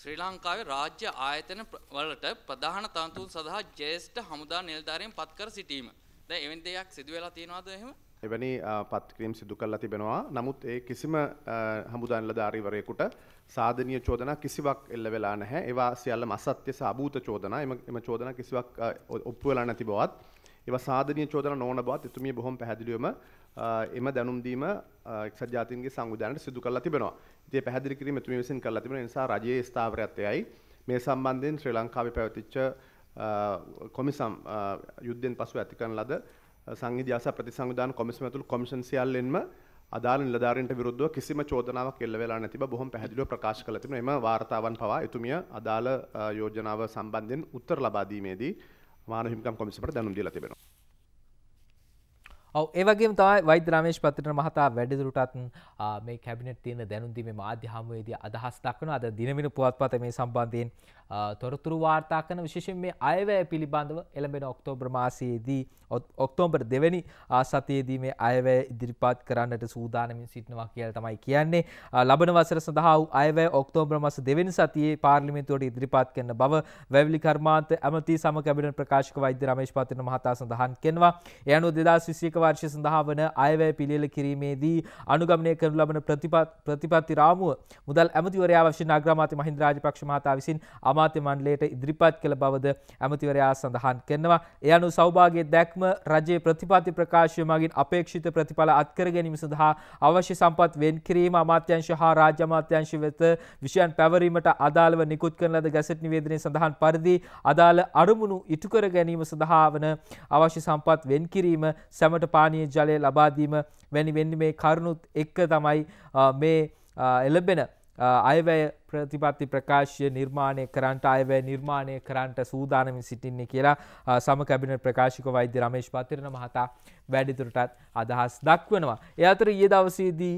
[SPEAKER 5] ශ්‍රී ලංකාවේ රාජ්‍ය ආයතන වලට ප්‍රධාන තනතුන් සඳහා ජ්‍යෙෂ්ඨ හමුදා නිලධාරීන් පත් කර සිටීම. දැන් එවැනි දෙයක් සිදු වෙලා තියෙනවද
[SPEAKER 4] එහෙම? එවැනි පත්කිරීම් සිදු කල්ලා තිබෙනවා නමුත් ඒ කිසිම හමුදන්ල ධාරීවරයෙකුට සාධනය චෝදනා කිසිවක් එල්ල වෙලා නැහැ ඒවා සියල්ල මසත්‍ය සභූත චෝදනා එම චෝදන කිසිවක් ඔප්පුවෙලා නැති බවත් ඒව සාධනය චෝදන නොන බවත් එතුමිය බොහොම පැදිලිවම එම දැනුම්දීම එක්සජාතින්ගේ සංවිධානයට සිදු කල්ලා තිබෙනවා ඒ පැදිලි කිරීම තුමි විසින් කල්ලා තිබෙන නිසා රජයේ ස්ථාවරයක්තයයි මේ සම්බන්ධයෙන් ශ්‍රී ලංකාවේ පැවතිච්ච කොමිසම් යුද්ධෙන් පසු ඇතිකන ලද සංවිධි ආස ප්‍රතිසංවිධාන කොමිසම ඇතුළු කොමිෂන් සියල්ලෙන්ම අදාළ නිලධාරීන්ට විරුද්ධව කිසිම චෝදනාවක් එල්ල වෙලා නැති බව බොහොම පැහැදිලිව ප්‍රකාශ කළ තිබෙනවා. එම වාර්තාවන් පවා එතුමිය අදාළ යෝජනාව සම්බන්ධයෙන් උත්තර ලබා දීමේදී මානව හිමිකම් කොමිසමට දැනුම් දීලා තිබෙනවා.
[SPEAKER 1] ඔව ඒවගේ තයි වෛද්‍ය රමේශ් පත්‍රන මහතා වැඩිදුරටත් මේ කැබිනට් තියෙන දැනුන්දීම මාධ්‍ය හමුවේදී අදහස් දක්වන අද දිනමින පුවත්පත මේ සම්බන්ධයෙන් තොරතුරු වාර්තා කන විශේෂෙන් මේ අයවැය පිළිබඳව එළඹෙන ඔක්තෝබ්‍ර මාසයේදී ඔක්තෝම්බර් දෙවැනි ආසතයේදී මේ අයවැය ඉදිරිපත් කරන්නට සූදානමින් සිටිනවා කියල තමයි කියන්නේ ලබන වසර සඳහා අයවැය ඔක්තෝබ්‍ර මස දෙවැනි සතියේ පාර්ලිමිතුවට ඉදිරිපත් කරන බව වැවලි කර්මාන්ත ඇමති සම කැබිනට ප්‍රකාශක වෛද්‍ය රමේශ පතින මහතා සඳහන් කෙනවා එයනු දෙදස් විසියක වර්ෂය සඳහා වන අයවැය පිළිල කිරීමේදී අනුගමනය කරනු ලබන ප්‍රතිපත්ති රාමුව මුදල් ඇමතිවරයා වශයෙන් අග්‍රාමාත්‍ය මහින්ද රාජපක්ෂ මහතා විසින් අම අමාත්‍ය මණ්ඩලයට ඉදිරිපත් කළ බවද ඇමතිවරයා සඳහන් කරනවා. එය අනුව සෞභාගයේ දැක්ම රජයේ ප්‍රතිපත්ති ප්‍රකාශය මගින් අපේක්ෂිත ප්‍රතිඵල අත්කර ගැනීම සඳහා අවශ්‍ය සම්පත් වෙන් කිරීම අමාත්‍යංශ හා රාජ්‍ය අමාත්‍යංශ වෙත විෂයන් පැවරීමට අදාළව නිකුත් කරන ලද ගැසට් නිවේදනයේ සඳහන් පරිදි අදාළ අරමුණු ඉටු කර ගැනීම සඳහා වන අවශ්‍ය සම්පත් වෙන් කිරීම සැමට පානීය ජලය ලබා දීම වැනි වෙන්නේ මේ කරුණුත් එක්ක තමයි මේ එළඹෙන අයවැය ප්‍රතිපත්ති ප්‍රකාශය නිර්මාණය කරන්ට අයවැය නිර්මාණය කරන්ට සූදානමින් සිටින්නේ කියලා සම කැබිනට ප්‍රකාශික වෛද්‍ය රමේශ් පතිරණ මහතා වැඩිතුරටත් අදහස් දක්වනවා. එ අතර ඊය දවසේදී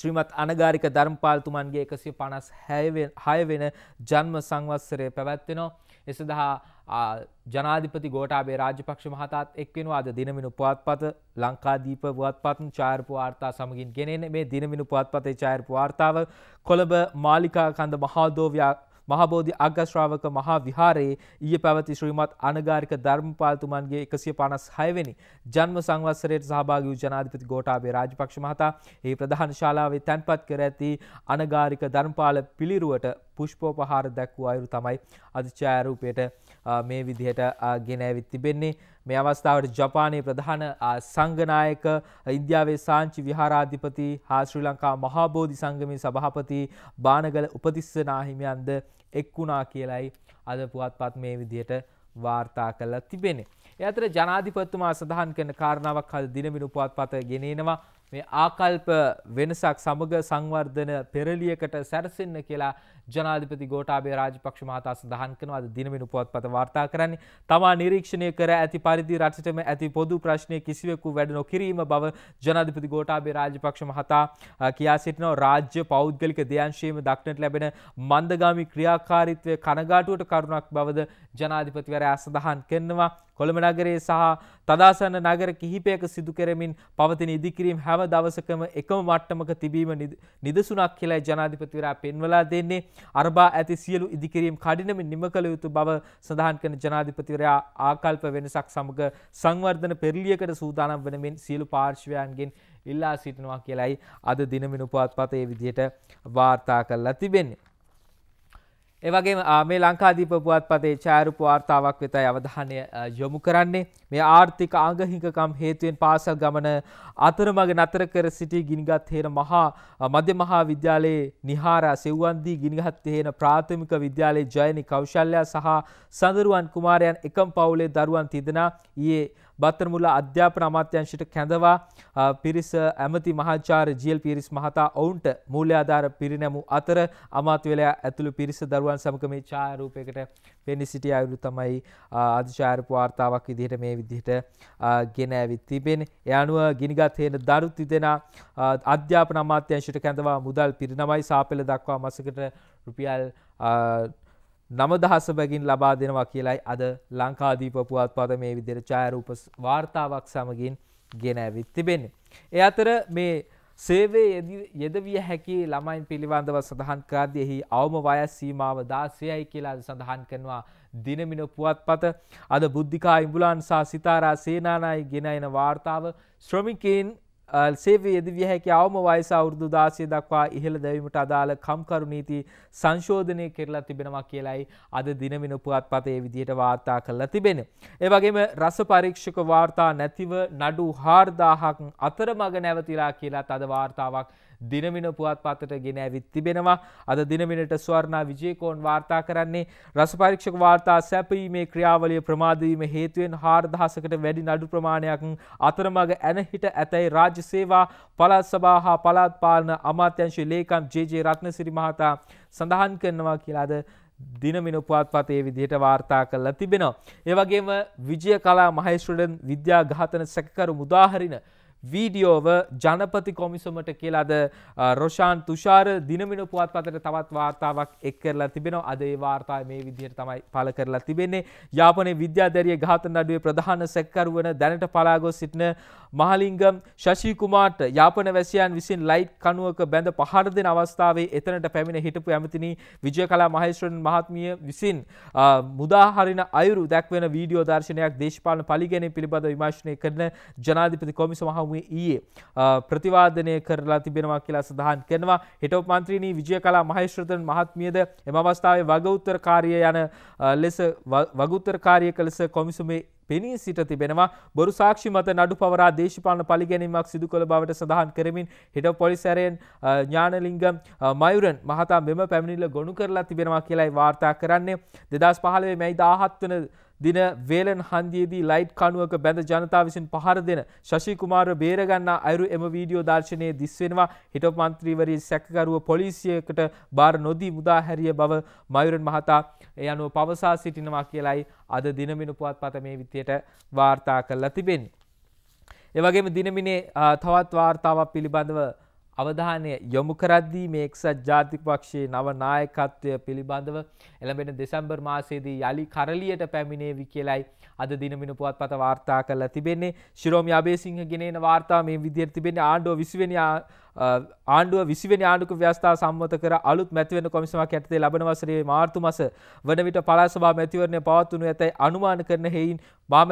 [SPEAKER 1] ශ්‍රීමත් අනගාරික ධර්මපාලතුමන්ගේ එකසිය පනස් හයවෙන ජන්ම සංවස්සරය පැවැත්වෙනවා. එසඳහා ජනාධිපති ගෝටාබේ රාජපක්ෂ මහතාත් එක්වෙනවා අද දිනමිනු පුවත්පත ලංකාදීප පුවත්පත් චාර්පු වාර්තා සමගින් ගෙනෙන මේ දිනමිනු පුවත්පතේ චාර්පු වාර්තාව කොළඹ මාලිකා කන්ද මහාදෝවයා මහබෝධි අග්‍රශ්‍රාවක මහා විහාරයේ ඊයේ පැවති ශ්‍රීමත් අනගාരിക ධර්මපාලතුමන්ගේ 156 වෙනි ජන්ම සංවත්සරයට සහභාගී වූ ජනාධිපති ගෝඨාභය රාජපක්ෂ මහතා එහි ප්‍රධාන ශාලාවේ තැන්පත් කර ඇති අනගාരിക ධර්මපාල පිළිරුවට පුෂ්පෝපහාර දැක්වූ අයුරු තමයි අධිඡායාරූපයට මේ විදිහට ගෙනෑවිත් තිබෙන්නේ මේ අවස්ථාවට ජපානයේ ප්‍රධාන සංගනායක ඉන්දියාවේ සාංචි විහාරාධිපති හා ශ්‍රී ලංකා මහාබෝධි සංගමේ සභාපති බානගල උපතිස්ස නාහිමියන්ද එක් වුණා කියලයි අද පුවත්පත් මේ විදිහට වාර්තා කළා තිබෙන්නේ. ඒ අතර ජනාධිපතිතුමා සඳහන් කරන කාරණාවක් අද දිනමිනු පුවත්පත ගෙනෙනවා මේ ආකල්ප වෙනසක් සමග සංවර්ධන පෙරලියකට සැරසෙන්න කියලා ජනාධිපති ගෝටාබේ රාජපක්ෂ මහතා සඳහන් කරනවා අද දිනවෙනි උපවත්පත වාර්තා කරන්නේ තමා නිරීක්ෂණය කර ඇති පරිදි රටටම ඇති පොදු ප්‍රශ්නය කිසිවෙකු වැඩ නොකිරීම බව ජනාධිපති ගෝටාබේ රාජපක්ෂ මහතා කියා සිටිනවා රාජ්‍ය පෞද්ගලික දෙයංශයේම දක්නට ලැබෙන මන්දගාමි ක්‍රියාකාරීත්වය කනගාටුවට කරුණක් බවද ජනාධිපතිවරයා සඳහන් කරනවා කොළඹ නගරේ සහ තදාසන නගර කිහිපයක සිදු කරමින් පවතින ඉදිකිරීම් හැම දවසකම එකම මට්ටමක තිබීම නිදසුනක් කියලා ජනාධිපතිවරයා පෙන්වලා දෙන්නේ අරබා ඇති සියලු ඉදිකිරීම් කඩිනමින් නිම කළ යුතු බව සඳහන් කරන ජනාධිපතිවරයා ආකල්ප වෙනසක් සමග සංවර්ධන පෙරලියකට සූදානම් වනමින් සියලු පාර්ශ්වයන්ගෙන් ඉල්ලා සිටිනවා කියලයි අද දිනමිනුපුවත් පතේ විදියට වාර්තා කරලා තිබෙන්නේ. ඒවගේ මේ ලංකාදීප පුවත්පතේ ඡායරූප වාර්තාවක් වෙතයි අවධානය යොමු කරන්නේ මේ ආර්ථික අංගහිඟකම් හේතුවෙන් පාසල් ගමන අතරමඟ නතර කර සිටි ගිනිගත් හේන මහා මධ්‍ය මහා විද්‍යාලයේ නිහාරා සෙව්වන්දී ගිනිගත් හේන ප්‍රාථමික විද්‍යාලයේ ජයනි කෞශල්‍යා සහ සඳරුවන් කුමාරයන් එකම පවුලේ දරුවන් තිදෙනා ඊයේ බත්තරමුල්ල අධ්‍යාපන අමාත්‍යංශයට කැඳවා පිරිස ඇමති මහාචාර්ය ජීල් පිරිස් මහතා ඔවුන්ට මූල්‍යාධාර පිරිනැමු අතර අමාත්‍යවරයා ඇතුළු පිරිස දරුවන් සමග මේ ඡායාරූපයකට පෙනී සිටි අයුරු තමයි අධිචාර්යපු වාර්තාවක් විදිහට මේ විදිහට ගෙන ඇවිත් තිබෙන්නේ. ඒ අනුව ගිනිගත් හේන දරු තිදෙනා අධ්‍යාපන අමාත්‍යංශයට කැඳවා මුදල් පිරිනමයි සාපෙළ දක්වා මසකට රුපියල් නමදහස බැගින් ලබා දෙනවා කියලයි අද ලංකාදීප පුවත්පත මේ විදිහට ඡායාරූප වාර්තාවක් සමගින් ගෙන ඇවිත් තිබෙන්නේ. ඒ අතර මේ සේවයේ යෙදවිය හැකි ළමයින් පිළිබඳව සඳහන් කරද්දී එහි අවම වයස් සීමාව 16යි කියලා සඳහන් කරනවා දිනමින පුවත්පත. අද බුද්ධිකා ඉඹුලන් සහ සිතාරා සේනානායි ගෙන එන වාර්තාව ශ්‍රමිකයින් සේවයේ යෙදවිය හැකි අවම වයස අවුරුදු 16 දක්වා ඉහළ දැවීමට අදාළ කම්කරු නීති සංශෝධනය කරලා තිබෙනවා කියලයි අද දිනමින පුවත්පතේ විදිහට වාර්තා කරලා තිබෙන්නේ. ඒ වගේම රස පරීක්ෂක වාර්තා නැතිව නඩු 4000ක් අතරමඟ නැවතිලා කියලාත් අද වාර්තාවක් දිනමින පුවත්පතට ගෙන ඇවිත් තිබෙනවා. අද දිනමිනට ස්වර්ණා විජේකෝන් වාර්තා කරන්නේ රස පරීක්ෂක වාර්තා සැපීමේ ක්‍රියාවලිය ප්‍රමාද වීම හේතුවෙන් 4000කට වැඩි නඩු ප්‍රමාණයක් අතරමඟ ඇන හිට ඇතැයි රාජ්‍ය සේවා පළාත් සභා හා පළාත් පාලන අමාත්‍යංශයේ ලේකම් ජේ.ජේ. රත්නසිරි මහතා සඳහන් කරනවා කියලාද දිනමින උපවත්පතේ විදිහට වාර්තා කරලා තිබෙනවා. ඒ වගේම විජය කලා මහේස්ත්‍රඩන් විද්‍යා ඝාතන සැකකරු මුදාහරින වීඩියෝව ජනපති කොමිසමට කියලාද රොෂාන් තුෂාර දිනමින පුවත්පතට තවත් වාර්තාවක් එක් කරලා තිබෙනවා අද ඒ වාර්තා මේ විදිහට තමයි පළ කරලා තිබෙන්නේ යාපනයේ විද්‍යාධාරිය ඝාතන නඩුවේ ප්‍රධාන සැකකරුවන දැනට පලා ගොස් සිටින මහලිංගම් ශශී කුමාර්ට යාපන වැසියන් විසින් ලයිට් කණුවක බැඳ පහර දෙන අවස්ථාවේ එතනට පැමිණ හිටපු ඇමතිනි විජයකලා මහේස්වරන් මහත්මිය විසින් මුදා හරින අයුරු දැක්වෙන වීඩියෝ දර්ශනයක් දේශපාලන පරිගැණීම් පිළිබඳ විමර්ශනය කරන ජනාධිපති කොමිසම හමු හමුවේ ඊයේ ප්‍රතිවාදනය කරලා තිබෙනවා කියලා සඳහන් කරනවා හිටව මන්ත්‍රීණී විජය කලා මහේශ්‍රතන් මහත්මියද එම අවස්ථාවේ වගඋත්තර කාරිය යන ලෙස වගුත්තර කාරියක ලෙස කොමිසුමේ පෙනී සිට තිබෙනවා බොරු සාක්ෂි මත නඩු පවරා දේශපාලන පලිගැනීමක් සිදු කළ බවට සඳහන් කරමින් හිට පොලිසැරයෙන් ඥානලිංග මයුරන් මහතා මෙම පැමිණිල්ල ගොුණු කරලා තිබෙනවා කියලයි වාර්තා කරන්නේ දෙදස් පහලවේ මැයි දාහත්වන දින වේලන් හන්දියේදී ලයිට් කණුවක බැඳ ජනතාව විසින් පහර දෙන ශෂී කුමාරව බේරගන්නා අයුරු එම වීඩියෝ දර්ශනයේ දිස්වෙනවා හිටපු මන්ත්‍රීවරී සැකකරුව පොලිසියකට බාර නොදී මුදා හැරිය බව මයුරන් මහතා ඒ අනුව පවසා සිටිනවා කියලයි අද දිනමිනු පුවත්පත මේ විදියට වාර්තා කරලා තිබෙන්නේ. ඒ වගේම දිනමිනේ තවත් වාර්තාවක් පිළිබඳව අවධානය යොමු කරද්දී මේ එක්සත් ජාතික පක්ෂයේ නව නායකත්වය පිළිබඳව එළඹෙන දෙසැම්බර් මාසයේදී යලි කරලියට පැමිණේවි කියලයි අද දිනමින පුවත්පත වාර්තා කරලා තිබෙන්නේ ශිරෝමි අබේසිංහ ගෙනේන වාර්තා මේ විදිහට තිබෙන්නේ ආණ්ඩුව 20 වෙනි ආණ්ඩුව විසිවෙනි ආණ්ඩුක ව්‍යස්ථා සම්මත කර අලුත් මැතිවරණ කොමිසමක් යටතේ ලබන වසරේ මාර්තු මස වන විට පළාත් සභා මැතිවරණය පවත්වනු ඇතැයි අනුමාන කරන හේයින් මා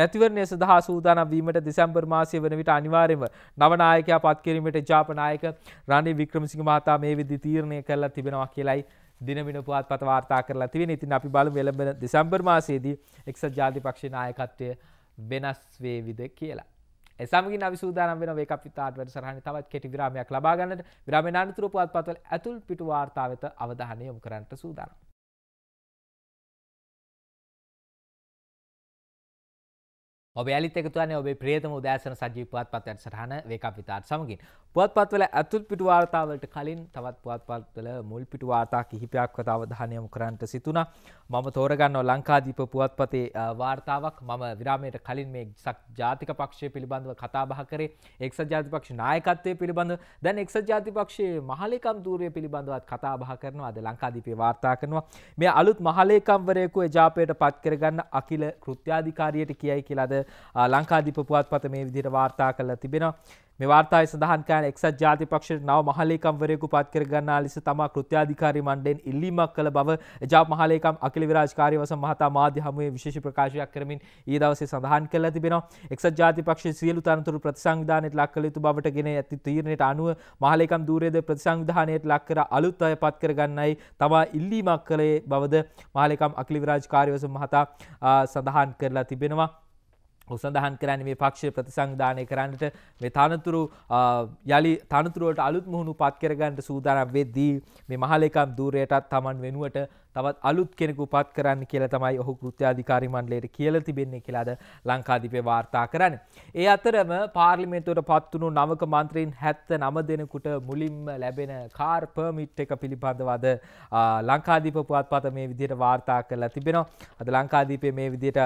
[SPEAKER 1] මැතිවරණය සඳහා සූදානම් වීමට දෙසැම්බර් මාසයේ වන විට අනිවාර්යයෙන්ම නව නායකයා පත් කිරීමට ජාපනායක රනිල් වික්‍රමසිංහ මහතා මේ විදි තීරණය කරලා තිබෙනවා කියලයි දිනමින පුවත්පත වාර්තා කරලා තිබෙන. ඉතින් අපි බලමු එළඹෙන දෙසැම්බර් මාසයේදී එක්සත් ජාතිපක්ෂ නායකත්වය වෙනස් වේවිද කියලා. එසමගින් අපි සූදානම් වෙන වේක අපිතාට වැඩසටහනේ තවත් කෙටි විරාමයක් ලබා ගන්නට විරාමයේ අනතුරු පුවත්පත්වල ඇතුල් පිටු වාර්තා වෙත අවධානය යොමු කරන්නට සූදානම්. ඔබයාලිත් එකතුවන්නේ ඔබේ ප්‍රේතම උදෑසන සජී පුවත්පත් ඇයට සටහන වේකක් විතාත් සමගින්. පුවත්පත්වල ඇතුත් පිටු වාර්තාවලට කලින් තවත් පුවත්පත්වල මුල් පිටු වාර්තා කිහිපයක් වතාව ධානයම කරන්නට සිතුනා. මම තෝරගන්නව ලංකාදීප පුවත්පතේ වාර්තාවක් මම විරාමයට කලින් මේ සක් ජාතික පක්ෂය පිළිබඳව කතාබහ කරේ එක්සත් ජාතිපක්ෂ නායකත්වය පිළිබඳව දැන් එක්සත් ජාතිපක්ෂයේ මහලේකම් දූරය පිළිබඳවත් කතාබහ කරනවා අද ලංකාදීපේ වාර්තා කරනවා. මේ අලුත් මහලේකම්වරයෙකු එජාපයට පත් කරගන්න අකිල කෘත්‍යාධිකාරියට කියයි කියලාද ලංකාධිප පුවත් පත මේ විදිට වාර්තා කළ තිබෙනවා. වාර්තාය සඳහන්කෑන එක්සත් ජාතිපක්ෂ නව මහලේකම්වරයකු පත් කරගන්නා ලෙස තමා කෘත්‍යාධිකාරි මණ්ඩෙන් ඉල්ලීමක් කළ බව ජා මහලේකම් අකිල විරාජකාරය වස මහතා මාධ්‍ය හමුවේ විශේෂ ප්‍රකාශයක් කරමින් ඒ දවසේ සඳහන් කළ තිබෙනවා එක්සත් ජාතිපක්ෂ සියලු තනතුරු ප්‍රතිසංවිධානයට ලක් කළ යුතු බවට ගෙන ඇති තීරණයට අනුව මහලේකම් ධූරයේද ප්‍රතිසංවිධානයට ලක් කර අලුත් අය පත් කරගන්නයි තමා ඉල්ලීමක් කළේ බවද මහලේකම් අකිල විරාජකාරය වස මහතා සඳහන් කරලා තිබෙනවා සඳහන් කරන්න මේ පක්ෂ ප්‍රතිසංධානය කරන්නට මේ තනතුරු යළි තනතුරුවට අලුත් මුහුණු පත් කරගන්නට සූදානම් වෙද්දී මේ මහලේකම් දූරයටත් Taman වෙනුවට තවත් අලුත් කෙනෙකු පත් කරන්න කියලා තමයි ඔහු කෘත්‍යාධිකාරි මණ්ඩලයට කියලා තිබෙන්නේ කියලාද ලංකාදීපේ වාර්තා කරන්නේ. ඒ අතරම පාර්ලිමේන්තුවට පත් වුණු නවක මන්ත්‍රීන් 79 දෙනෙකුට මුලින්ම ලැබෙන කාර් පර්මිට් එක පිළිබඳවද ලංකාදීප පුවත්පත මේ විදිහට වාර්තා කරලා තිබෙනවා. අද ලංකාදීපේ මේ විදිහට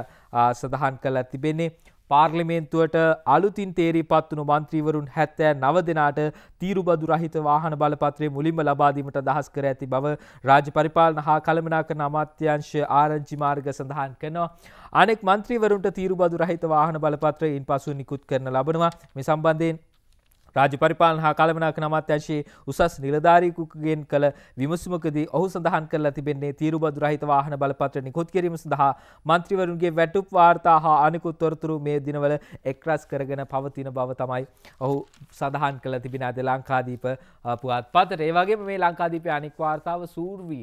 [SPEAKER 1] සඳහන් කරලා තිබෙන්නේ පාර්ලිමේන්තුවට අලුතින් තේරීපත් වුණු මන්ත්‍රීවරුන් 79 දෙනාට තීරුබදු රහිත වාහන බලපත්‍රය මුලින්ම ලබා දීමට අදහස් කර ඇති බව රාජ්‍ය පරිපාලන හා කළමනාකරණ අමාත්‍යාංශය ආරංචි මාර්ග සඳහන් කරනවා. අනෙක් මන්ත්‍රීවරුන්ට තීරුබදු රහිත වාහන බලපත්‍රය ඉන්පසු නිකුත් කරන ලබනවා. මේ සම්බන්ධයෙන් රාජ්‍ය පරිපාලන හා කළමනාකරණ අමාත්‍යාංශයේ උසස් නිලධාරීකුගෙන් කළ විමසුමකදී ඔහු සඳහන් කරලා තිබෙන්නේ තීරුබදු රහිත වාහන බලපත්‍ර නිකුත් කිරීම සඳහා මන්ත්‍රීවරුන්ගේ වැටුප් වාර්තා හා අනෙකුත් තොරතුරු මේ දිනවල එක්රස් කරගෙන පවතින බව තමයි ඔහු සඳහන් කළ තිබෙන අද ලංකාදීප පුවත්පතට. ඒ වගේම මේ ලංකාදීපයේ අනෙක් වාර්තාව සූර්වි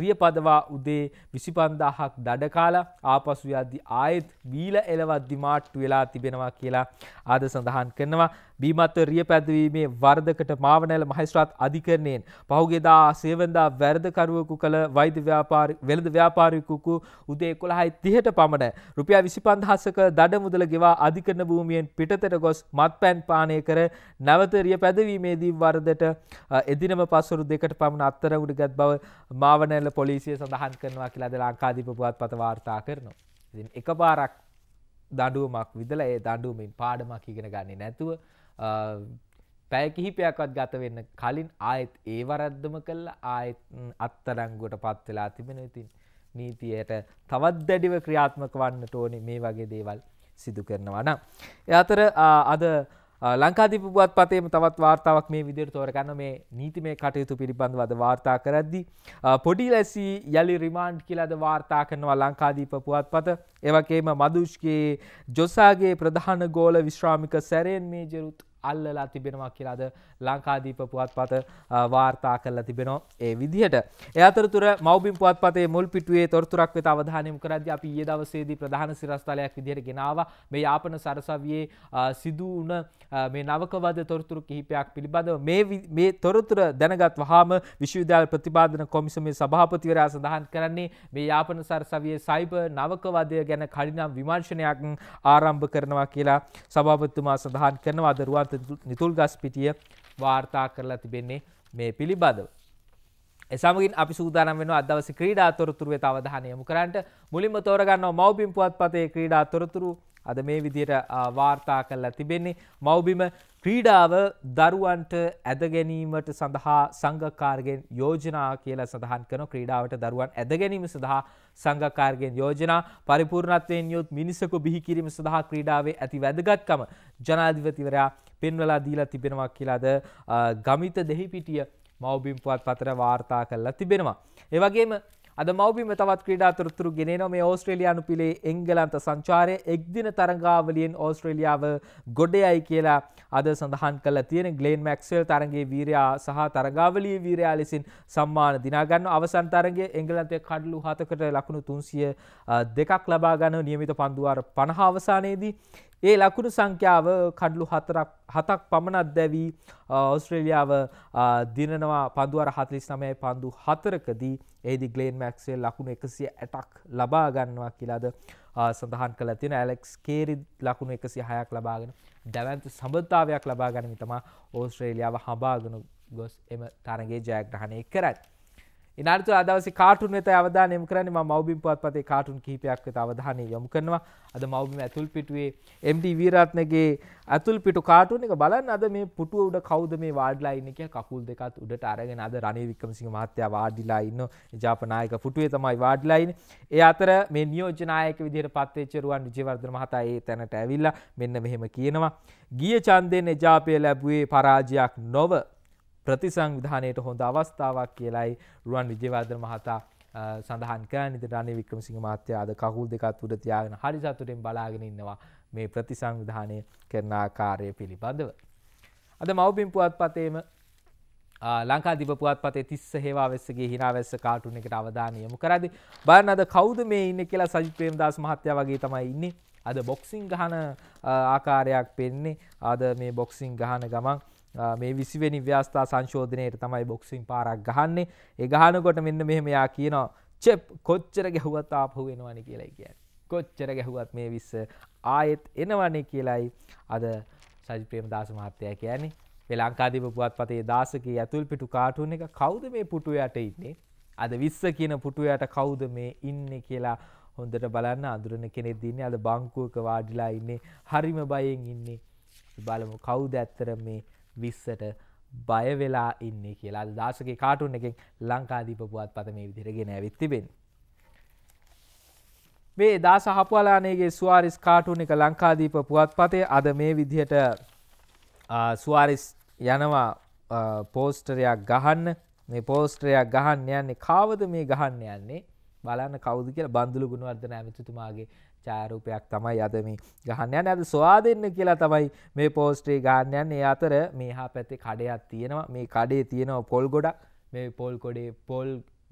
[SPEAKER 1] රියපදවා උදේ 25000ක් දඩ කාලා ආපසු යද්දී ආයෙත් බීලා එලවද්දි මාට්ටු වෙලා තිබෙනවා කියලා ආද සඳහන් කරනවා. බීමත්ව රිය පැදවීමේ වර්ධකට මාවනැල මහස්ත්‍රාත් අධිකරණයෙන් පහුගෙදා සේවඳා වැරදකරුවකු කළ වෛද්‍ය වෙළඳ ව්‍යාපාරිකුකු උදේ කොළහයි තිහට පමණ රුපියා විසි පන්දහසක දඩ මුදල ගෙවා අධිකරණ භූමියෙන් පිටතට ගොස් මත් පැන් පානය කර නැවත රිය පැදවීමේදී වර්ධට එදිනම පසුරු දෙකට පමණ අත්තර උඩ ගත් බව මාවනැල්ල පොලිසිය සඳහන් කරනවා කියලාද ලංකාදීප පුවත් පත වාර්තා කරනවා. ඉතින් එකපාරක් දඩුවමක් විදල ඒ දඩුවමින් පාඩමක් ඉගෙන ගන්නේ නැතුව පැය කිහිපයක්වත් ගත වෙන්න කලින් ආයෙත් ඒ වරද්දම කළා ආයෙත් අත්තරංගුවට පත් වෙලා තිබෙන ඉතින් නීතියට තවත් දැඩිව ක්‍රියාත්මක වන්නට ඕනේ මේ වගේ දේවල් සිදු කරනවා නම්. ඒ අතර අද ලංකාදීප පුවත් පතේම තවත් වාර්තාවක් මේ විදිහට තෝරගන්න මේ නීතිමය කටයුතු පිළිබඳව අද වාර්තා කරද්දී පොඩි ලැසි යලි රිමාන්ඩ් කියලා අද වාර්තා කරනවා ලංකාදීප පුවත්පත ඒ වගේම මදුෂ්ගේ ජොසාගේ ප්‍රධාන ගෝල විශ්‍රාමික සැරෙන් මේජරුත් අල්ලලා තිබෙනවා කියලාද ලංකාදීප පුවත්පත වාර්තා කරලා තිබෙනවා ඒ විදිහට. ඒ අතරතුර මව්බිම් පුවත්පතේ මුල් පිටුවේ තොරතුරක් වෙත අවධානය යොමු කරද්දී අපි ඊයේ දවසේදී ප්‍රධාන සිරස්තලයක් විදිහට ගෙනාවා මේ යාපන සරසවියේ සිදු වුණ මේ නවකවද තොරතුරු කිහිපයක් පිළිබඳව මේ මේ තොරතුර දැනගත් වහාම විශ්වවිද්‍යාල ප්‍රතිපාදන කොමිසමේ සභාපතිවරයා සඳහන් කරන්නේ මේ යාපන සරසවියේ සයිබර් නවකවදය ගැන කඩිනම් විමර්ශනයක් ආරම්භ කරනවා කියලා සභාපතිතුමා සඳහන් කරනවා අද රුවන් නාත නිතුල් ගස් පිටිය වාර්තා කරලා තිබෙන්නේ මේ පිළිබඳව. එසමගින් අපි සූදානම් වෙනවා අදවස ක්‍රීඩා තොරතුරු වෙත අවධානය යොමු කරන්නට මුලින්ම තෝරගන්නවා මව්පියන් පුවත්පතේ ක්‍රීඩා තොරතුරු අද මේ විදියට වාර්තා කරලා තිබෙන්නේ මව්බිම ක්‍රීඩාව දරුවන්ට ඇදගැනීමට සඳහා සංඝකාරගෙන් යෝජනා කියලා සඳහන් කරන ක්‍රීඩාවට දරුවන් ඇදගැනීම සඳහා සංඝකාරගෙන් යෝජනා පරිපූර්ණත්වයෙන් යුත් මිනිසකු බිහි කිරීම සඳහා ක්‍රීඩාවේ ඇති වැදගත්කම ජනාධිපතිවරයා පෙන්වලා දීලා තිබෙනවා කියලාද ගමිත දෙහිපිටිය මව්බිම් පුවත් පතර වාර්තා කරලා තිබෙනවා. ඒ වගේම අද මවබිම තවත් ක්‍රීඩා තොරතුරු ගෙනෙනවා මේ ඕස්ට්‍රේලියානු පිලේ එංගලන්ත සංචාරය එක්දින තරඟාවලියෙන් ඕස්ට්‍රේලියාව ගොඩ යයි කියලා අද සඳහන් කළා තියෙන ග්ලේන් මැක්ස්වෙල් තරඟයේ වීරයා සහ තරඟාවලියේ වීරයා ලෙසින් සම්මාන දිනා ගන්න අවසන් තරඟයේ එංගලන්තය කඩලු 7කට ලකුණු 302ක් ලබා ගන්නව නියමිත පන්දුවාර 50 අවසානයේදී ඒ ලකුණු සංඛ්‍යාව කඩලු හතක් පමණක් දැවී ඔස්ට්‍රේලියාව දිනනවා පදුවර හතලිස් නමය පන්දු හතරකදී ඒදි ගලේන් මැක්සේ ලකුණු එකසිය ඇටක් ලබා ගන්නවා කියලාද සඳහන් කළ තින ඇලෙක්ස් කේරි ලකුණු එකසි හයක් ලබාගෙන දැවන්ත සබධතාවයක් ලබා ගනිමිතමා ඕස්ට්‍රේලියාව හබාගෙන ගොස් එම තරගේ ජයග්‍රහණය කරයි. ඉනර්තු අදවස කාටුන් වෙත අවධානයම කරන්නේ මම මව්බිම් පුවත්පතේ කාටුන් කිහිපයක් වෙත අවධානය යොමු කරනවා. අද මව්බිම අතුල් පිටුවේ MD වීරත්නගේ අතුල් පිටු කාටුන් එක බලන්න අද මේ පුටුව උඩ කවුද මේ වාඩිලා ඉන්නේ කියලා කකුල් දෙකත් උඩට අරගෙන අද රනිල් වික්‍රමසිංහ මහත්තයා වාඩිලා ඉන්නෝ. ජාපනායක පුටුවේ තමයි වාඩිලා ඉන්නේ. ඒ අතර මේ නියෝජ්‍ය නායක විදිහට පත්වෙච්ච රුවන් විජේවර්ධන මහතා ඒ තැනට ඇවිල්ලා මෙන්න මෙහෙම කියනවා. ගිය ඡන්දයෙන් ජාපය ලැබුවේ පරාජයක් නොව ප්‍රතිසංවිධානයට හොඳ අවස්ථාවක් කියලයි රුවන් විජේවර්ධන මහතා සඳහන් කරන්නේ. ඉතින් රණේ වික්‍රමසිංහ මහත්තයා අද කකුල් දෙකත් උඩ තියාගෙන හරි සතුටින් බලාගෙන ඉන්නවා මේ ප්‍රතිසංවිධානය කරන ආකාරය පිළිබඳව. අද මව්පින් පුවත්පතේම ලංකාදීප පුවත්පතේ තිස්ස හේවාවැස්සගේ හිනාවැස්ස කාටුන් එකට අවධානය යොමු කරද්දී බලන්න අද කවුද මේ ඉන්නේ කියලා සජිත් ප්‍රේමදාස මහත්තයා වගේ තමයි ඉන්නේ. අද බොක්සිං ගහන ආකාරයක් පෙන්නේ. අද මේ බොක්සිං ගහන ගමන් මේ විසිවෙනි ව්‍යස්ථා සංශෝධනයට තමයි බොක්සිං පාරක් ගහන්නේ ඒ ගහනකොට මෙන්න මෙහෙමයා කියනවා චෙප් කොච්චර ගැහුවත් ආපහු එනවනි කියලා කියන්න කොච්චර ගැහුවත් මේ විස්ස ආයෙත් එනවනේ කියලයි අද සජි ප්‍රේම දාස මහත්තය කියන්නේ ලංකාදීප පුවත් පතේ දාසකී ඇතුල් පිටු කාටුන් එක කවුද මේ පුටු යට ඉන්නේ අද විස්ස කියන පුටු යට කවුද මේ ඉන්නේ කියලා හොඳට බලන්න අඳුරන කෙනෙක් දින්නේ අද බංකුවක වාඩිලා ඉන්නේ හරිම බයෙන් ඉන්නේ බලමු කවුද ඇත්තට මේ විස්සට බයවෙලා ඉන්න කියලා දාසක කාටුන් එකෙන් ලංකාදීපපුුවත් පත මේ විදිරගෙන ඇවිත්තිබෙන්. මේ දාස හපුවලානේගේ ස්වාරිස් කාටුන් එක ලංකාදීප පුවත් පතේ අද මේ විදිහට ස්වාරිස් යනවා පෝස්ටරයක් ගහන්න මේ පෝස්ටරයක් ගහන්න යන්නේ කාවද මේ ගහන්න යන්නේ බලන්න කවුද කියලා බන්දුලු ගුණවර්ධන ඇමතිතුමාගේ චාරූපයක් තමයි අද මේ ගහන්නයන් ඇද ස්වා දෙන්න කියලා තමයි මේ පෝස්ට්‍රේ ගාන්යන් ඒ අතර මේ හා පැත්තේ කඩයක් තියෙනවා මේ කඩේ තියෙනවා පොල් ගොඩක් මේ පොල් කොඩේ පොල්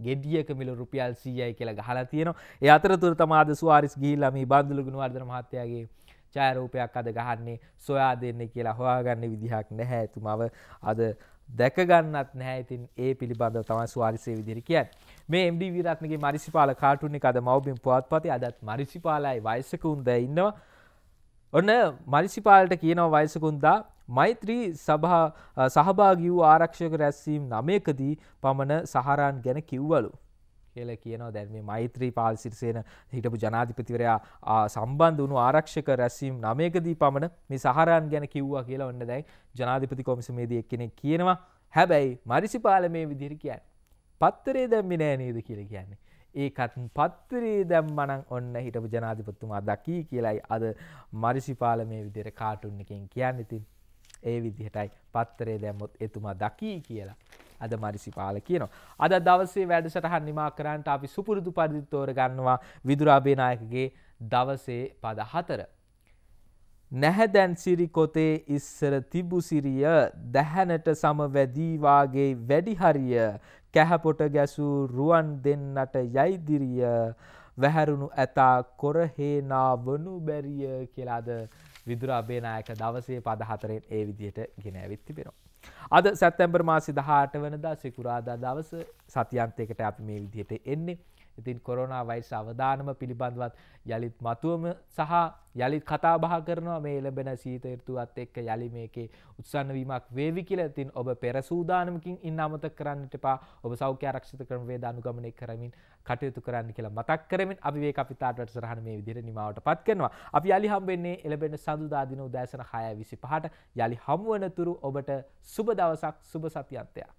[SPEAKER 1] ගෙඩියක මිල රුපියල් සීයයි කියලා ගහලා තියෙනවා ඒ අතරතුර තමාද ස්වාරිස් ගිහිල්ලා මේ බන්දුලුගුණ වර්ධන මහත්තයාගේ ඡායරූපයක් අද ගහන්නේ සොයා දෙන්න කියලා හොයාගන්න විදිහක් නැහැ එතුමව අද දැකගන්නත් නැහැ ඉතින් ඒ පිළිබඳව තමයි ස්වාරිසේ විදිහට කියන්නේ මේ MD විරත්නගේ මරිසිපාල කාටුන් එක අද මවබින් පුවත්පතේ අදත් මරිසිපාලයි වයසකුන් ද ඉන්නවා ඔන්න මරිසිපාලට කියනව වයසකුන්දා මෛත්‍රී සභා සහභාගි වූ ආරක්ෂක රැස්වීම් නමයකදී පමණ සහරන් ගැන කිව්වලු. කියල කියනවා දැන් මේ මෛත්‍රී පාල් සිරිසේන හිටපු ජනාධිපතිවරයා සම්බන්ධ වුණු ආරක්ෂක රැස්වීම් නමයකදී පමණ මේ සහරන් ගැන කිව්වා කියලා ඔන්න දැන් ජනාධිපති කොමිසමේදී එක්කෙනෙක් කියනවා හැබැයි මරිසිපාල මේ විදිහට කියන්න. පත්තරේ දැම්මි නෑ නේද කියල කියන්නේ. ඒකත් පත්තරේ දැම්මනං ඔන්න හිටපු ජනාධිපත්තුමා දකී කියලයි අද මරිසිපාල මේ විදිර කාටුන් එකෙන් කියන්න ඉතින් ඒ විදිහටයි පත්තරේ දැම්මොත් එතුමා දකී කියලා. අද මරිසිපාල කියනවා. අද දවසේ වැඩසටහන් නිමා කරන්නට අපි සුපුරුදු පරිදි තෝර ගන්නවා විදුරාබේනායකගේ දවසේ පද හතර. නැහැදැන් සිරිකොතේ ඉස්සර තිබුසිරිය දැහැනට සමවැදීවාගේ වැඩිහරිය කැහැපොට ගැසූ රුවන් දෙන්නට යයිදිරිය වැහැරුණු ඇතා කොරහේනා වනු බැරිය කියලාද විදුරා බේනායක දවසේ පද හතරෙන් ඒ විදිහට ගෙන ඇවිත් තිබෙනවා. අද සැත්තැම්බර් මාසි දහට වනදා සිකුරාදා දවස සතියන්තයකට අපි මේ විදිහට එන්නේ ඉතින් කොරනා වයිස අවධානම පිළිබඳවත් යළිත් මතුවම සහ යළිත් කතාබහ කරනවා මේ එළබෙන සීතයෘතුවත් එක්ක යළි මේකේ උත්සන්නවීමක් වේවි කියල තින් ඔබ පෙරසූදානමකින් ඉන්න අමත කරන්නට පා ඔබ සෞඛ්‍ය ආරක්ෂිත කරන වේදානුගමනය කරමින් කටයුතු කරන්න කියලා මතක් කරමින් අපිේ අපිතාට සරහන මේ විදිර නිමාවට පත් කරනවා අපි යළි හම්බෙන්නේ එළබෙන සඳුදාදින උදෑසන හය විසි පහට යළි හමුවනතුරු ඔබට සුබ දවසක් සුබ සතියන්තයක්.